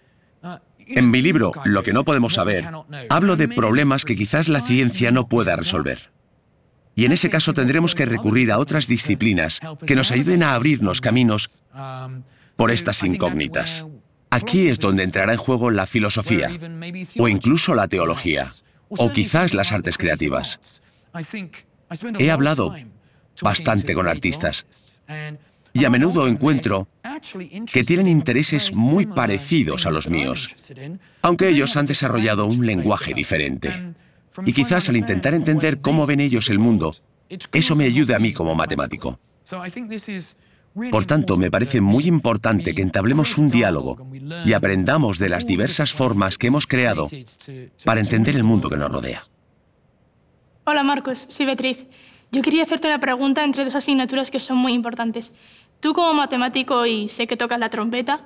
En mi libro, Lo que no podemos saber, hablo de problemas que quizás la ciencia no pueda resolver. Y en ese caso tendremos que recurrir a otras disciplinas que nos ayuden a abrirnos caminos por estas incógnitas. Aquí es donde entrará en juego la filosofía, o incluso la teología, o quizás las artes creativas. He hablado bastante con artistas y a menudo encuentro que tienen intereses muy parecidos a los míos, aunque ellos han desarrollado un lenguaje diferente. Y quizás al intentar entender cómo ven ellos el mundo, eso me ayude a mí como matemático. Por tanto, me parece muy importante que entablemos un diálogo y aprendamos de las diversas formas que hemos creado para entender el mundo que nos rodea. Hola Marcos, soy Beatriz. Yo quería hacerte una pregunta entre dos asignaturas que son muy importantes. Tú como matemático, y sé que tocas la trompeta,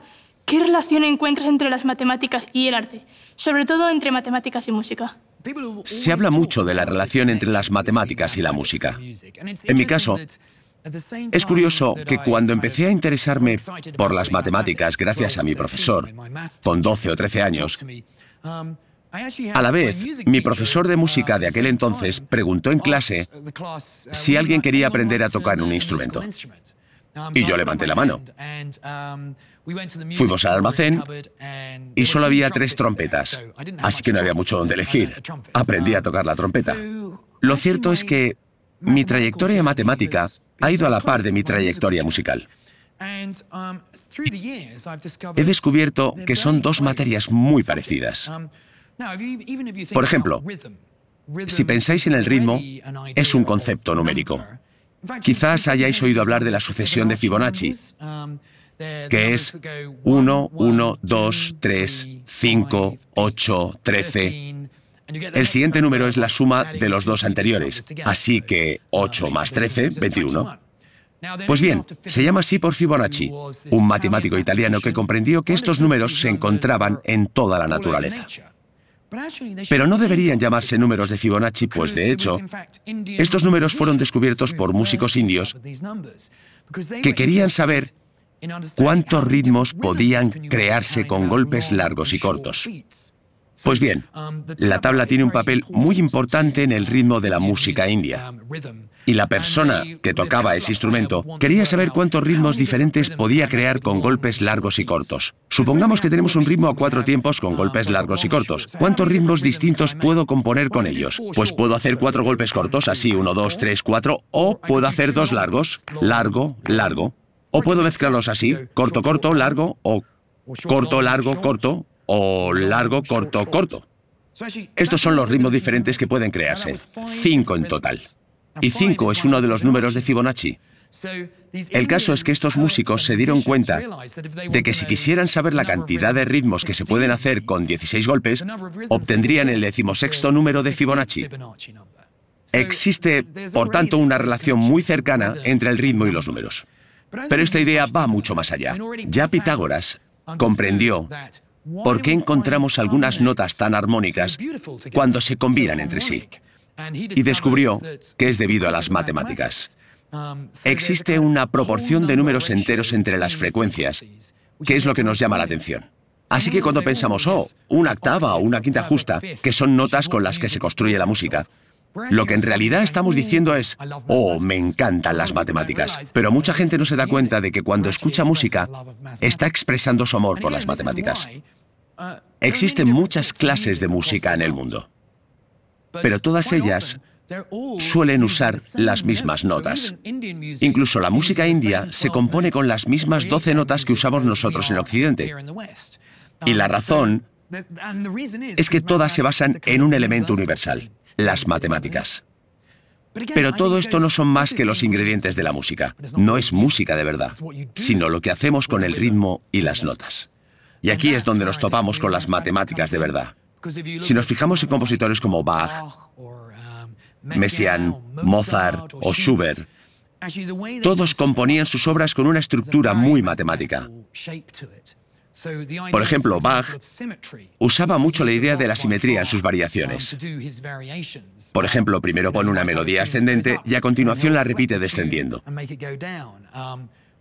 ¿qué relación encuentras entre las matemáticas y el arte? Sobre todo entre matemáticas y música. Se habla mucho de la relación entre las matemáticas y la música. En mi caso, es curioso que cuando empecé a interesarme por las matemáticas gracias a mi profesor, con 12 o 13 años, a la vez, mi profesor de música de aquel entonces preguntó en clase si alguien quería aprender a tocar un instrumento. Y yo levanté la mano. Fuimos al almacén y solo había tres trompetas, así que no había mucho donde elegir. Aprendí a tocar la trompeta. Lo cierto es que mi trayectoria matemática ha ido a la par de mi trayectoria musical. He descubierto que son dos materias muy parecidas. Por ejemplo, si pensáis en el ritmo, es un concepto numérico. Quizás hayáis oído hablar de la sucesión de Fibonacci, que es 1, 1, 2, 3, 5, 8, 13. El siguiente número es la suma de los dos anteriores, así que 8 más 13, 21. Pues bien, se llama así por Fibonacci, un matemático italiano que comprendió que estos números se encontraban en toda la naturaleza. Pero no deberían llamarse números de Fibonacci, pues de hecho, estos números fueron descubiertos por músicos indios que querían saber cuántos ritmos podían crearse con golpes largos y cortos. Pues bien, la tabla tiene un papel muy importante en el ritmo de la música india. Y la persona que tocaba ese instrumento quería saber cuántos ritmos diferentes podía crear con golpes largos y cortos. Supongamos que tenemos un ritmo a cuatro tiempos con golpes largos y cortos. ¿Cuántos ritmos distintos puedo componer con ellos? Pues puedo hacer cuatro golpes cortos, así, uno, dos, tres, cuatro, o puedo hacer dos largos, largo, largo. O puedo mezclarlos así, corto, corto, largo, o corto, largo, corto, o largo, corto, corto. Estos son los ritmos diferentes que pueden crearse, cinco en total. Y cinco es uno de los números de Fibonacci. El caso es que estos músicos se dieron cuenta de que si quisieran saber la cantidad de ritmos que se pueden hacer con 16 golpes, obtendrían el decimosexto número de Fibonacci. Existe, por tanto, una relación muy cercana entre el ritmo y los números. Pero esta idea va mucho más allá. Ya Pitágoras comprendió ¿Por qué encontramos algunas notas tan armónicas cuando se combinan entre sí? Y descubrió que es debido a las matemáticas. Existe una proporción de números enteros entre las frecuencias, que es lo que nos llama la atención. Así que cuando pensamos, oh, una octava o una quinta justa, que son notas con las que se construye la música, lo que en realidad estamos diciendo es, oh, me encantan las matemáticas. Pero mucha gente no se da cuenta de que cuando escucha música, está expresando su amor por las matemáticas. Existen muchas clases de música en el mundo, pero todas ellas suelen usar las mismas notas. Incluso la música india se compone con las mismas 12 notas que usamos nosotros en Occidente. Y la razón es que todas se basan en un elemento universal, las matemáticas. Pero todo esto no son más que los ingredientes de la música. No es música de verdad, sino lo que hacemos con el ritmo y las notas. Y aquí es donde nos topamos con las matemáticas de verdad. Si nos fijamos en compositores como Bach, Messiaen, Mozart o Schubert, todos componían sus obras con una estructura muy matemática. Por ejemplo, Bach usaba mucho la idea de la simetría en sus variaciones. Por ejemplo, primero pone una melodía ascendente y a continuación la repite descendiendo.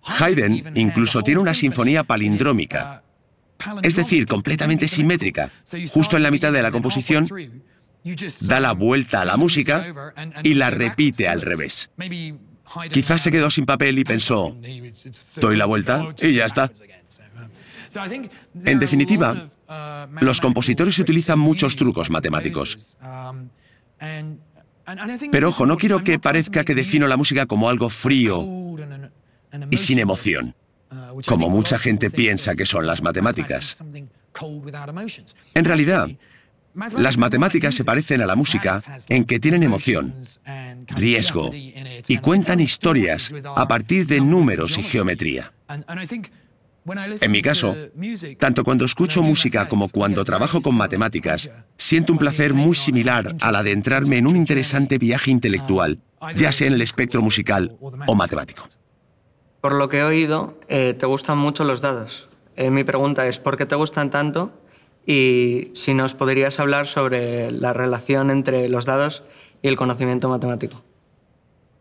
Haydn incluso tiene una sinfonía palindrómica es decir, completamente simétrica. Justo en la mitad de la composición, da la vuelta a la música y la repite al revés. Quizás se quedó sin papel y pensó, doy la vuelta y ya está. En definitiva, los compositores utilizan muchos trucos matemáticos. Pero ojo, no quiero que parezca que defino la música como algo frío y sin emoción como mucha gente piensa que son las matemáticas. En realidad, las matemáticas se parecen a la música en que tienen emoción, riesgo y cuentan historias a partir de números y geometría. En mi caso, tanto cuando escucho música como cuando trabajo con matemáticas, siento un placer muy similar al adentrarme en un interesante viaje uh, intelectual, ya sea en el espectro musical o matemático. Por lo que he oído, eh, te gustan mucho los dados. Eh, mi pregunta es, ¿por qué te gustan tanto? Y si nos podrías hablar sobre la relación entre los dados y el conocimiento matemático.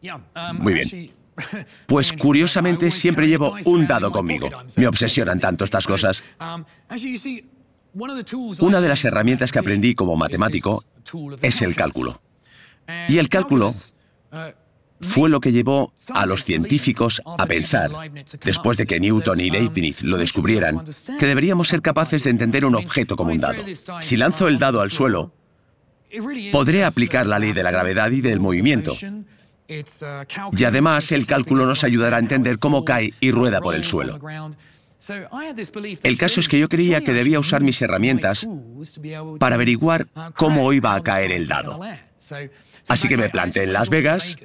Um, Muy bien. Pues curiosamente siempre llevo un dado conmigo. Me obsesionan tanto estas cosas. Um, Una de las herramientas que aprendí como matemático es el cálculo. Y el cálculo uh, fue lo que llevó a los científicos a pensar, después de que Newton y Leibniz lo descubrieran, que deberíamos ser capaces de entender un objeto como un dado. Si lanzo el dado al suelo, podré aplicar la ley de la gravedad y del movimiento. Y además el cálculo nos ayudará a entender cómo cae y rueda por el suelo. El caso es que yo creía que debía usar mis herramientas para averiguar cómo iba a caer el dado. Así que me planté en Las Vegas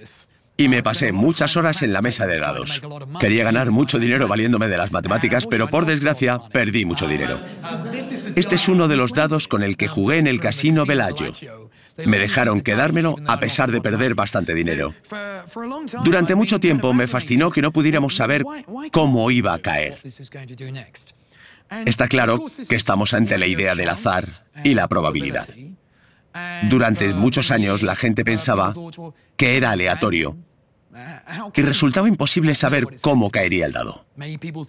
y me pasé muchas horas en la mesa de dados. Quería ganar mucho dinero valiéndome de las matemáticas, pero por desgracia perdí mucho dinero. Este es uno de los dados con el que jugué en el casino Bellagio. Me dejaron quedármelo a pesar de perder bastante dinero. Durante mucho tiempo me fascinó que no pudiéramos saber cómo iba a caer. Está claro que estamos ante la idea del azar y la probabilidad. Durante muchos años la gente pensaba que era aleatorio y resultaba imposible saber cómo caería el dado.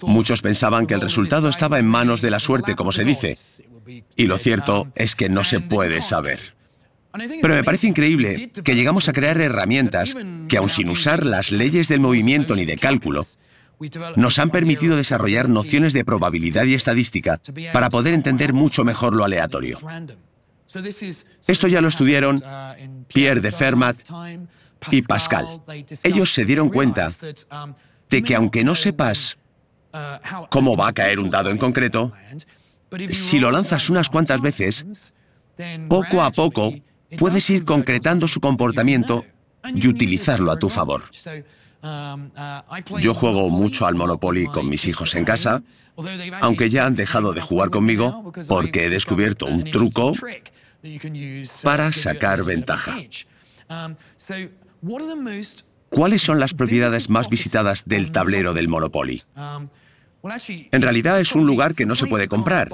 Muchos pensaban que el resultado estaba en manos de la suerte, como se dice, y lo cierto es que no se puede saber. Pero me parece increíble que llegamos a crear herramientas que, aun sin usar las leyes del movimiento ni de cálculo, nos han permitido desarrollar nociones de probabilidad y estadística para poder entender mucho mejor lo aleatorio. Esto ya lo estudiaron Pierre de Fermat, y Pascal. Ellos se dieron cuenta de que aunque no sepas uh, cómo va a caer un dado en concreto, si lo lanzas unas cuantas veces, poco a poco puedes ir concretando su comportamiento y utilizarlo a tu favor. Yo juego mucho al Monopoly con mis hijos en casa, aunque ya han dejado de jugar conmigo porque he descubierto un truco para sacar ventaja. Um, ¿Cuáles son las propiedades más visitadas del tablero del Monopoly? En realidad es un lugar que no se puede comprar.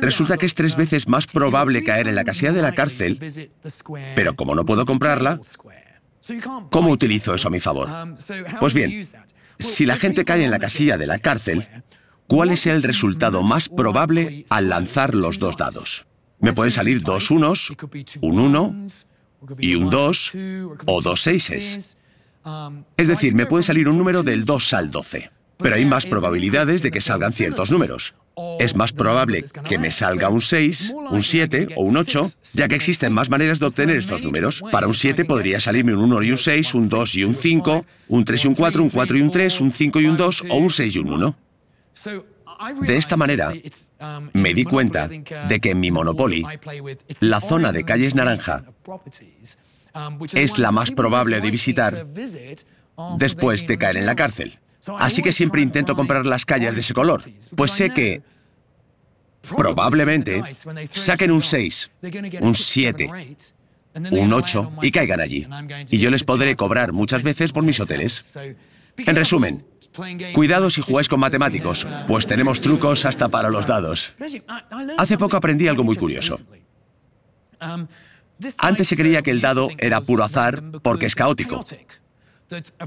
Resulta que es tres veces más probable caer en la casilla de la cárcel, pero como no puedo comprarla, ¿cómo utilizo eso a mi favor? Pues bien, si la gente cae en la casilla de la cárcel, ¿cuál es el resultado más probable al lanzar los dos dados? Me pueden salir dos unos, un uno y un 2 o dos 6 Es decir, me puede salir un número del 2 al 12, pero hay más probabilidades de que salgan ciertos números. Es más probable que me salga un 6, un 7 o un 8, ya que existen más maneras de obtener estos números. Para un 7 podría salirme un 1 y un 6, un 2 y un 5, un 3 y un 4, un 4 y un 3, un 5 y un 2 o un 6 y un 1. De esta manera, um, me di cuenta uh, de que en mi Monopoly, la zona de calles naranja um, es la más probable de visitar um, después de caer en la cárcel. Así que siempre intento comprar las calles de ese color, pues sé que probablemente saquen un 6, un 7, un 8 y caigan allí. Y yo les podré cobrar muchas veces por mis hoteles. En resumen, Cuidado si jugáis con matemáticos, pues tenemos trucos hasta para los dados. Hace poco aprendí algo muy curioso. Antes se creía que el dado era puro azar porque es caótico.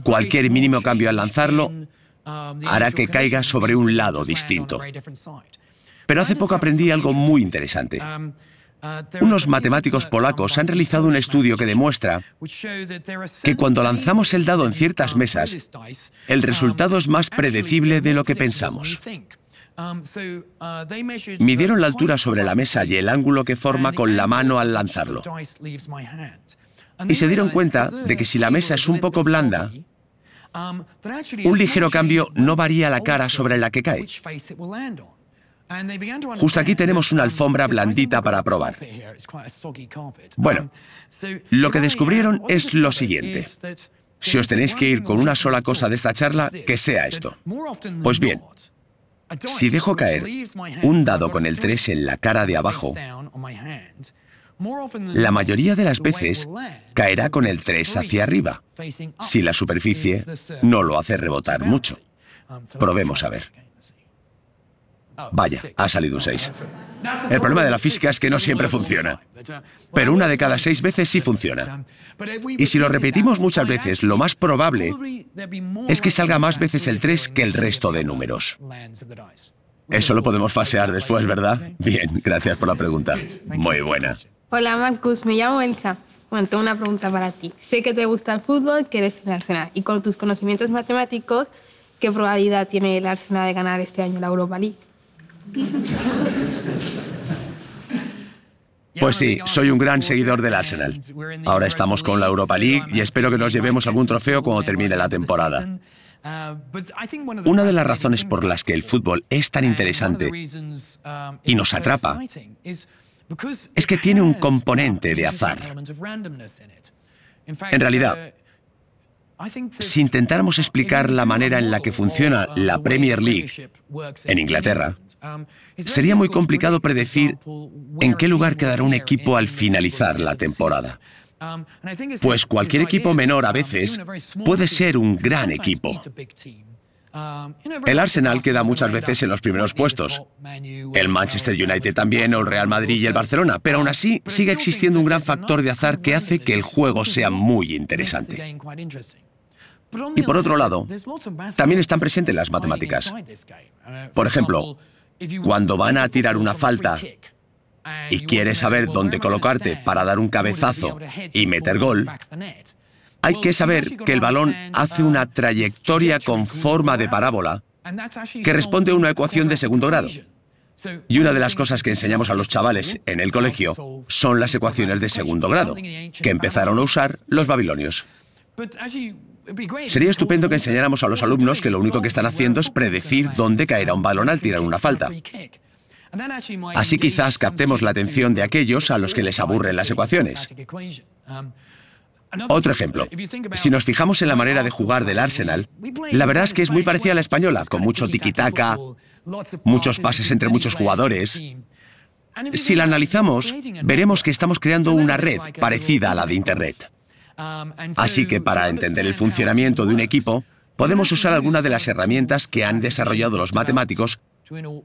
Cualquier mínimo cambio al lanzarlo hará que caiga sobre un lado distinto. Pero hace poco aprendí algo muy interesante. Unos matemáticos polacos han realizado un estudio que demuestra que cuando lanzamos el dado en ciertas mesas, el resultado es más predecible de lo que pensamos. Midieron la altura sobre la mesa y el ángulo que forma con la mano al lanzarlo. Y se dieron cuenta de que si la mesa es un poco blanda, un ligero cambio no varía la cara sobre la que cae. Justo aquí tenemos una alfombra blandita para probar. Bueno, um, lo que descubrieron uh, es lo siguiente. Si os tenéis que ir con una sola cosa de esta charla, que sea esto. Pues bien, si dejo caer un dado con el 3 en la cara de abajo, la mayoría de las veces caerá con el 3 hacia arriba, si la superficie no lo hace rebotar mucho. Um, Probemos a ver. Vaya, ha salido un 6. El problema de la física es que no siempre funciona, pero una de cada seis veces sí funciona. Y si lo repetimos muchas veces, lo más probable es que salga más veces el 3 que el resto de números. Eso lo podemos fasear después, ¿verdad? Bien, gracias por la pregunta. Muy buena. Hola Marcus, me llamo Elsa. Bueno, tengo una pregunta para ti. Sé que te gusta el fútbol, que eres el Arsenal, y con tus conocimientos matemáticos, ¿qué probabilidad tiene el Arsenal de ganar este año la Europa League? Pues sí, soy un gran seguidor del Arsenal. Ahora estamos con la Europa League y espero que nos llevemos algún trofeo cuando termine la temporada. Una de las razones por las que el fútbol es tan interesante y nos atrapa es que tiene un componente de azar. En realidad, si intentáramos explicar la manera en la que funciona la Premier League en Inglaterra, sería muy complicado predecir en qué lugar quedará un equipo al finalizar la temporada. Pues cualquier equipo menor a veces puede ser un gran equipo. El Arsenal queda um, muchas veces en los primeros puestos. El Manchester United también, o el Real Madrid y el Barcelona. Pero aún así sigue existiendo un gran factor de azar que hace que el juego sea muy interesante. Y por otro lado, también están presentes las matemáticas. Uh, por ejemplo, cuando van a tirar una falta y quieres saber dónde colocarte para dar un cabezazo y meter gol, hay que saber que el balón hace una trayectoria con forma de parábola que responde a una ecuación de segundo grado. Y una de las cosas que enseñamos a los chavales en el colegio son las ecuaciones de segundo grado, que empezaron a usar los babilonios. Sería estupendo que enseñáramos a los alumnos que lo único que están haciendo es predecir dónde caerá un balón al tirar una falta. Así quizás captemos la atención de aquellos a los que les aburren las ecuaciones. Otro ejemplo. Si nos fijamos en la manera de jugar del Arsenal, la verdad es que es muy parecida a la española, con mucho tiki-taka, muchos pases entre muchos jugadores. Si la analizamos, veremos que estamos creando una red parecida a la de Internet. Um, Así que para entender el funcionamiento de un equipo, podemos usar alguna de las herramientas que han desarrollado los matemáticos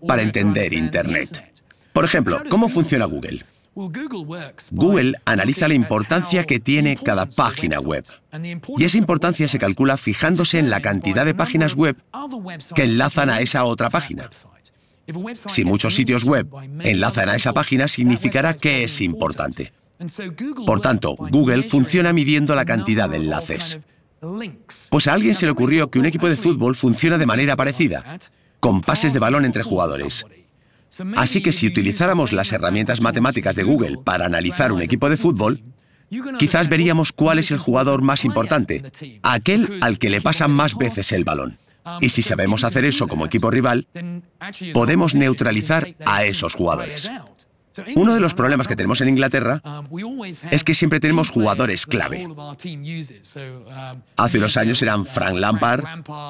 para entender Internet. Por ejemplo, ¿cómo funciona Google? Google analiza la importancia que tiene cada página web. Y esa importancia se calcula fijándose en la cantidad de páginas web que enlazan a esa otra página. Si muchos sitios web enlazan a esa página, significará que es importante. Por tanto, Google funciona midiendo la cantidad de enlaces. Pues a alguien se le ocurrió que un equipo de fútbol funciona de manera parecida, con pases de balón entre jugadores. Así que si utilizáramos las herramientas matemáticas de Google para analizar un equipo de fútbol, quizás veríamos cuál es el jugador más importante, aquel al que le pasan más veces el balón. Y si sabemos hacer eso como equipo rival, podemos neutralizar a esos jugadores. Uno de los problemas que tenemos en Inglaterra es que siempre tenemos jugadores clave. Hace unos años eran Frank Lampard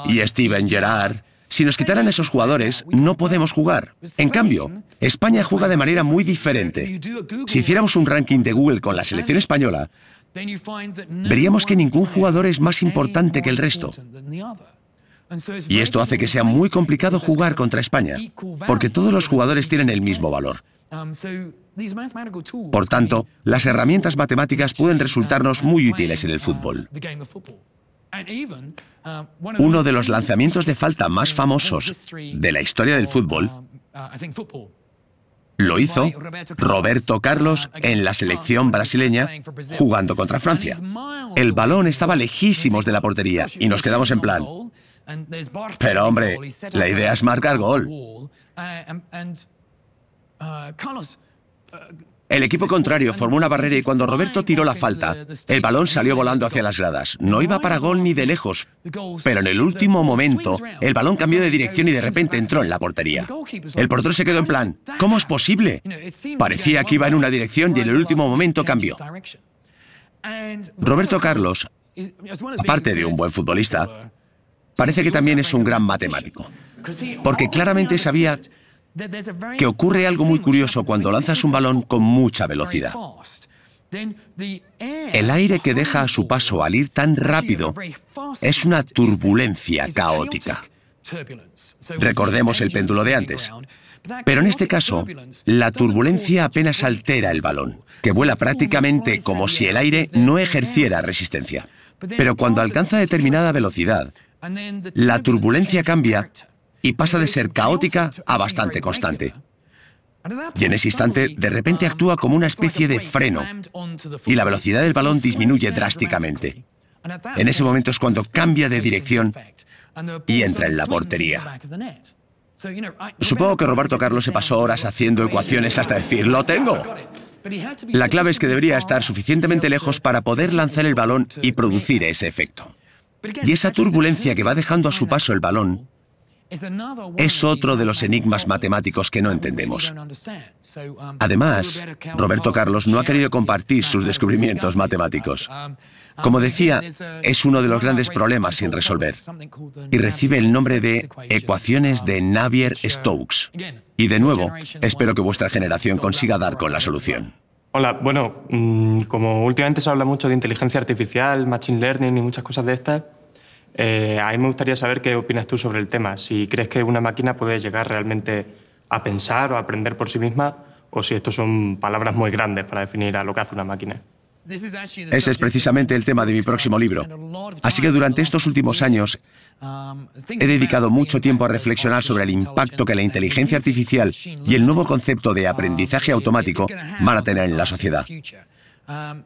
y Steven Gerrard si nos quitaran esos jugadores, no podemos jugar. En cambio, España juega de manera muy diferente. Si hiciéramos un ranking de Google con la selección española, veríamos que ningún jugador es más importante que el resto. Y esto hace que sea muy complicado jugar contra España, porque todos los jugadores tienen el mismo valor. Por tanto, las herramientas matemáticas pueden resultarnos muy útiles en el fútbol. Um, Uno de los lanzamientos de falta más famosos de la historia del um, fútbol um, uh, lo hizo Roberto Carlos uh, en la selección brasileña jugando contra Francia. El balón estaba lejísimos de la portería y nos quedamos en plan. Pero hombre, la idea es marcar gol. Uh, el equipo contrario formó una barrera y cuando Roberto tiró la falta, el balón salió volando hacia las gradas. No iba para gol ni de lejos, pero en el último momento el balón cambió de dirección y de repente entró en la portería. El portero se quedó en plan, ¿cómo es posible? Parecía que iba en una dirección y en el último momento cambió. Roberto Carlos, aparte de un buen futbolista, parece que también es un gran matemático, porque claramente sabía que ocurre algo muy curioso cuando lanzas un balón con mucha velocidad. El aire que deja a su paso al ir tan rápido es una turbulencia caótica. Recordemos el péndulo de antes. Pero en este caso, la turbulencia apenas altera el balón, que vuela prácticamente como si el aire no ejerciera resistencia. Pero cuando alcanza determinada velocidad, la turbulencia cambia y pasa de ser caótica a bastante constante. Y en ese instante, de repente actúa como una especie de freno y la velocidad del balón disminuye drásticamente. En ese momento es cuando cambia de dirección y entra en la portería. Supongo que Roberto Carlos se pasó horas haciendo ecuaciones hasta decir, ¡lo tengo! La clave es que debería estar suficientemente lejos para poder lanzar el balón y producir ese efecto. Y esa turbulencia que va dejando a su paso el balón es otro de los enigmas matemáticos que no entendemos. Además, Roberto Carlos no ha querido compartir sus descubrimientos matemáticos. Como decía, es uno de los grandes problemas sin resolver y recibe el nombre de ecuaciones de Navier-Stokes. Y de nuevo, espero que vuestra generación consiga dar con la solución. Hola, bueno, mm, como últimamente se habla mucho de inteligencia artificial, machine learning y muchas cosas de estas, eh, a mí me gustaría saber qué opinas tú sobre el tema, si crees que una máquina puede llegar realmente a pensar o a aprender por sí misma, o si esto son palabras muy grandes para definir a lo que hace una máquina. Ese es precisamente el tema de mi próximo libro. Así que durante estos últimos años um, he dedicado mucho tiempo a reflexionar sobre el impacto que la inteligencia artificial y el nuevo concepto de aprendizaje automático van a tener en la sociedad. Um,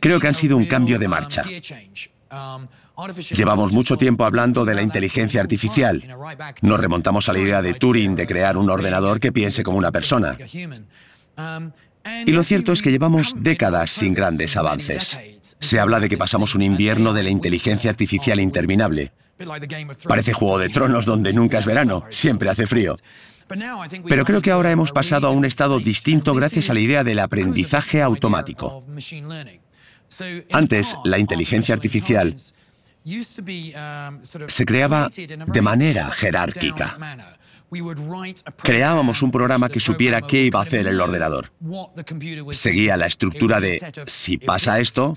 Creo que han sido un cambio de um, marcha. Llevamos mucho tiempo hablando de la inteligencia artificial. Nos remontamos a la idea de Turing de crear un ordenador que piense como una persona. Y lo cierto es que llevamos décadas sin grandes avances. Se habla de que pasamos un invierno de la inteligencia artificial interminable. Parece Juego de Tronos donde nunca es verano, siempre hace frío. Pero creo que ahora hemos pasado a un estado distinto gracias a la idea del aprendizaje automático. Antes, la inteligencia artificial Um, se creaba de manera jerárquica. Creábamos un programa que supiera qué iba a hacer el ordenador. Seguía la estructura de si pasa esto,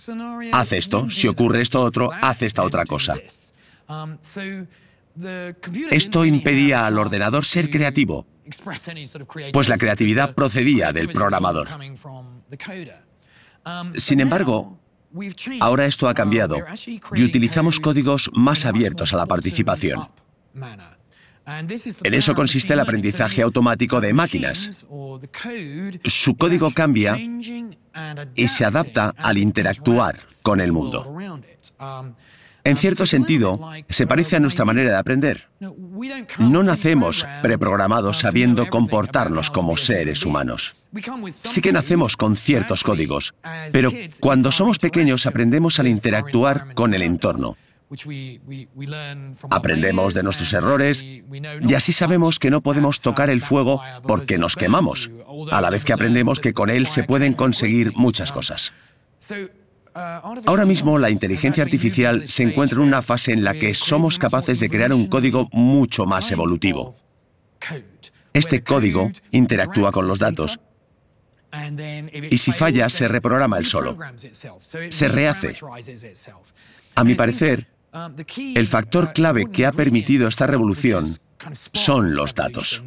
haz esto, si ocurre esto otro, haz esta otra cosa. Um, esto impedía al ordenador ser creativo, pues la creatividad procedía del programador. Um, Sin embargo, Ahora esto ha um, cambiado y utilizamos códigos más abiertos a la participación. En eso consiste el aprendizaje automático de máquinas. Su código cambia y se adapta al interactuar con el mundo. En cierto sentido, se parece a nuestra manera de aprender. No nacemos preprogramados sabiendo comportarnos como seres humanos. Sí que nacemos con ciertos códigos, pero cuando somos pequeños aprendemos al interactuar con el entorno. Aprendemos de nuestros errores y así sabemos que no podemos tocar el fuego porque nos quemamos, a la vez que aprendemos que con él se pueden conseguir muchas cosas. Ahora mismo la inteligencia artificial se encuentra en una fase en la que somos capaces de crear un código mucho más evolutivo. Este código interactúa con los datos. Y si falla, se reprograma el solo. Se rehace. A mi parecer, el factor clave que ha permitido esta revolución son los datos.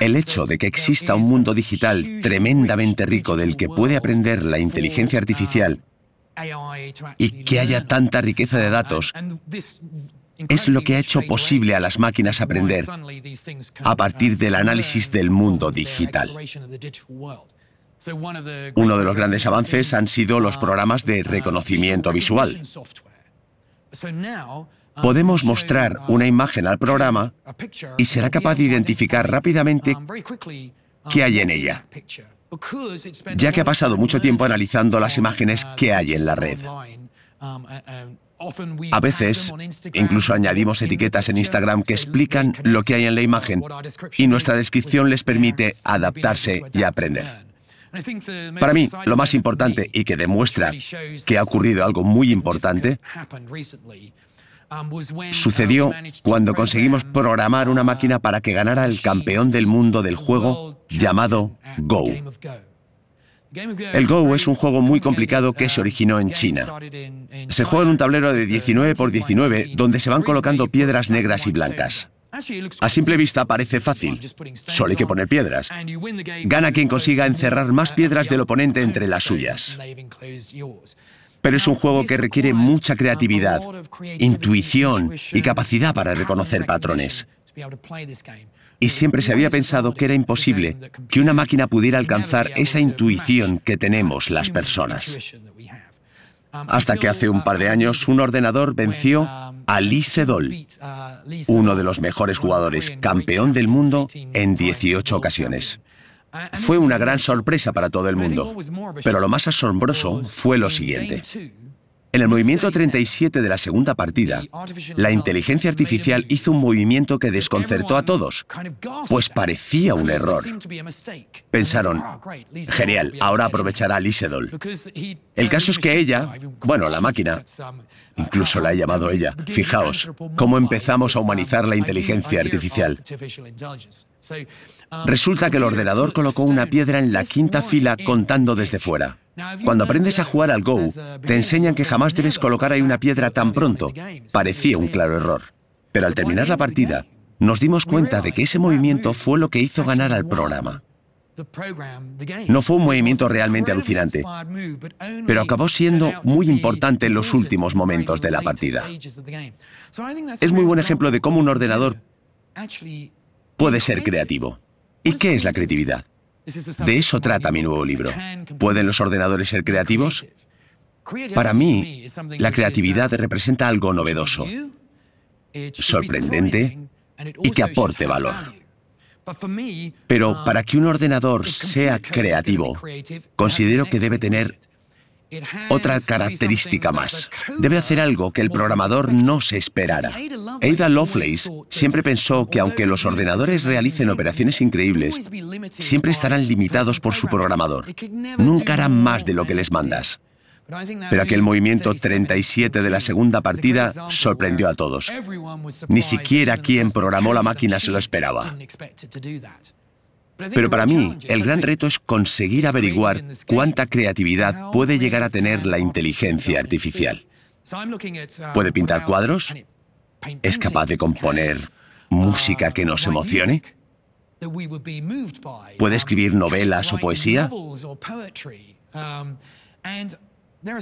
El hecho de que exista un mundo digital tremendamente rico del que puede aprender la inteligencia artificial y que haya tanta riqueza de datos es lo que ha hecho posible a las máquinas aprender a partir del análisis del mundo digital. Uno de los grandes avances han sido los programas de reconocimiento visual podemos mostrar una imagen al programa y será capaz de identificar rápidamente qué hay en ella, ya que ha pasado mucho tiempo analizando las imágenes que hay en la red. A veces, incluso añadimos etiquetas en Instagram que explican lo que hay en la imagen y nuestra descripción les permite adaptarse y aprender. Para mí, lo más importante y que demuestra que ha ocurrido algo muy importante Sucedió cuando conseguimos programar una máquina para que ganara el campeón del mundo del juego llamado Go. El Go es un juego muy complicado que se originó en um, China. Se juega en un tablero de 19 por 19 donde se van colocando piedras negras y blancas. A simple vista parece fácil, solo hay que poner piedras. Gana quien consiga encerrar más piedras del oponente entre las suyas pero es un juego que requiere mucha creatividad, intuición y capacidad para reconocer patrones. Y siempre se había pensado que era imposible que una máquina pudiera alcanzar esa intuición que tenemos las personas. Hasta que hace un par de años un ordenador venció a Lee Sedol, uno de los mejores jugadores campeón del mundo en 18 ocasiones. Fue una gran sorpresa para todo el mundo, pero lo más asombroso fue lo siguiente. En el movimiento 37 de la segunda partida, la inteligencia artificial hizo un movimiento que desconcertó a todos, pues parecía un error. Pensaron, genial, ahora aprovechará Lisedol. El caso es que ella, bueno, la máquina, incluso la he llamado ella, fijaos cómo empezamos a humanizar la inteligencia artificial. Resulta que el ordenador colocó una piedra en la quinta fila contando desde fuera. Cuando aprendes a jugar al Go, te enseñan que jamás debes colocar ahí una piedra tan pronto. Parecía un claro error. Pero al terminar la partida, nos dimos cuenta de que ese movimiento fue lo que hizo ganar al programa. No fue un movimiento realmente alucinante, pero acabó siendo muy importante en los últimos momentos de la partida. Es muy buen ejemplo de cómo un ordenador puede ser creativo. ¿Y qué es la creatividad? De eso trata mi nuevo libro. ¿Pueden los ordenadores ser creativos? Para mí, la creatividad representa algo novedoso, sorprendente y que aporte valor. Pero para que un ordenador sea creativo, considero que debe tener otra característica más. Debe hacer algo que el programador no se esperara. Ada Lovelace siempre pensó que aunque los ordenadores realicen operaciones increíbles, siempre estarán limitados por su programador. Nunca harán más de lo que les mandas. Pero aquel movimiento 37 de la segunda partida sorprendió a todos. Ni siquiera quien programó la máquina se lo esperaba. Pero para mí, el gran reto es conseguir averiguar cuánta creatividad puede llegar a tener la inteligencia artificial. ¿Puede pintar cuadros? ¿Es capaz de componer música que nos emocione? ¿Puede escribir novelas o poesía?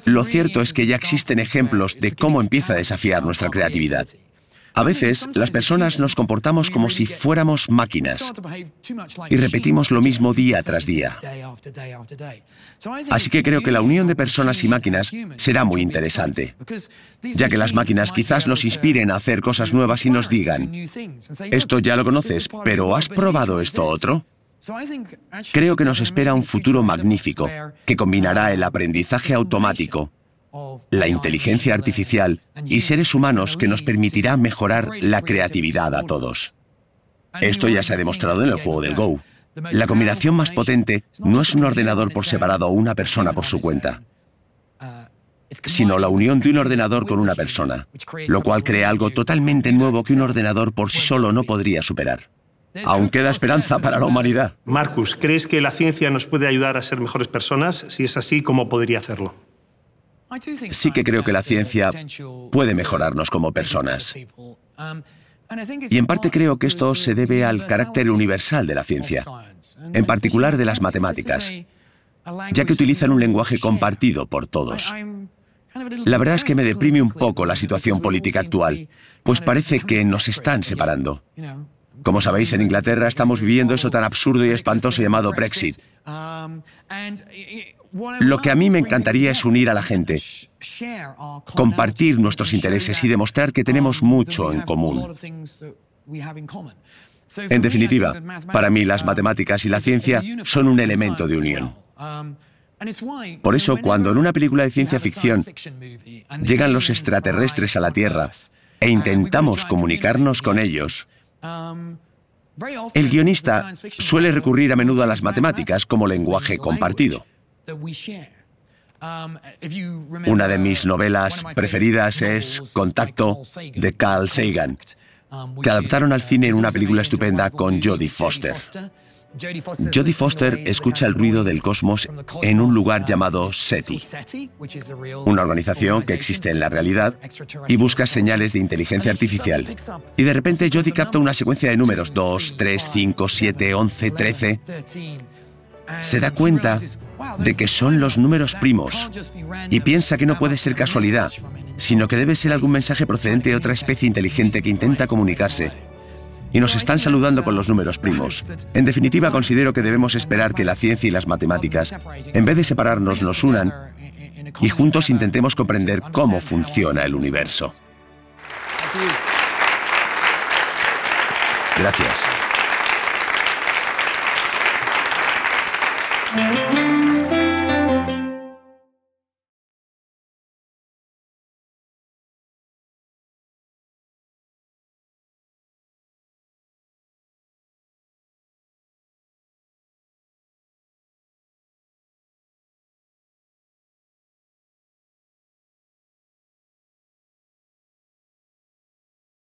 Lo cierto es que ya existen ejemplos de cómo empieza a desafiar nuestra creatividad. A veces las personas nos comportamos como si fuéramos máquinas y repetimos lo mismo día tras día. Así que creo que la unión de personas y máquinas será muy interesante, ya que las máquinas quizás nos inspiren a hacer cosas nuevas y nos digan, esto ya lo conoces, pero ¿has probado esto otro? Creo que nos espera un futuro magnífico, que combinará el aprendizaje automático la inteligencia artificial y seres humanos que nos permitirá mejorar la creatividad a todos. Esto ya se ha demostrado en el juego del Go. La combinación más potente no es un ordenador por separado o una persona por su cuenta, sino la unión de un ordenador con una persona, lo cual crea algo totalmente nuevo que un ordenador por sí solo no podría superar. Aún queda esperanza para la humanidad. Marcus, ¿crees que la ciencia nos puede ayudar a ser mejores personas? Si es así, ¿cómo podría hacerlo? sí que creo que la ciencia puede mejorarnos como personas. Y en parte creo que esto se debe al carácter universal de la ciencia, en particular de las matemáticas, ya que utilizan un lenguaje compartido por todos. La verdad es que me deprime un poco la situación política actual, pues parece que nos están separando. Como sabéis, en Inglaterra estamos viviendo eso tan absurdo y espantoso llamado Brexit. Lo que a mí me encantaría es unir a la gente, compartir nuestros intereses y demostrar que tenemos mucho en común. En definitiva, para mí las matemáticas y la ciencia son un elemento de unión. Por eso, cuando en una película de ciencia ficción llegan los extraterrestres a la Tierra e intentamos comunicarnos con ellos, el guionista suele recurrir a menudo a las matemáticas como lenguaje compartido. Um, una de mis uh, novelas preferidas es Contacto de Carl Sagan, um, que adaptaron al uh, cine en una película estupenda con Jodie Foster. Jodie Foster escucha el ruido del cosmos en un lugar uh, llamado SETI, una organización que existe en la realidad y busca señales de inteligencia artificial. Y de repente Jodie capta una secuencia de números 2, 3, 5, 7, 11, 13. Se da cuenta de que son los números primos y piensa que no puede ser casualidad, sino que debe ser algún mensaje procedente de otra especie inteligente que intenta comunicarse. Y nos están saludando con los números primos. En definitiva, considero que debemos esperar que la ciencia y las matemáticas, en vez de separarnos, nos unan y juntos intentemos comprender cómo funciona el universo. Gracias.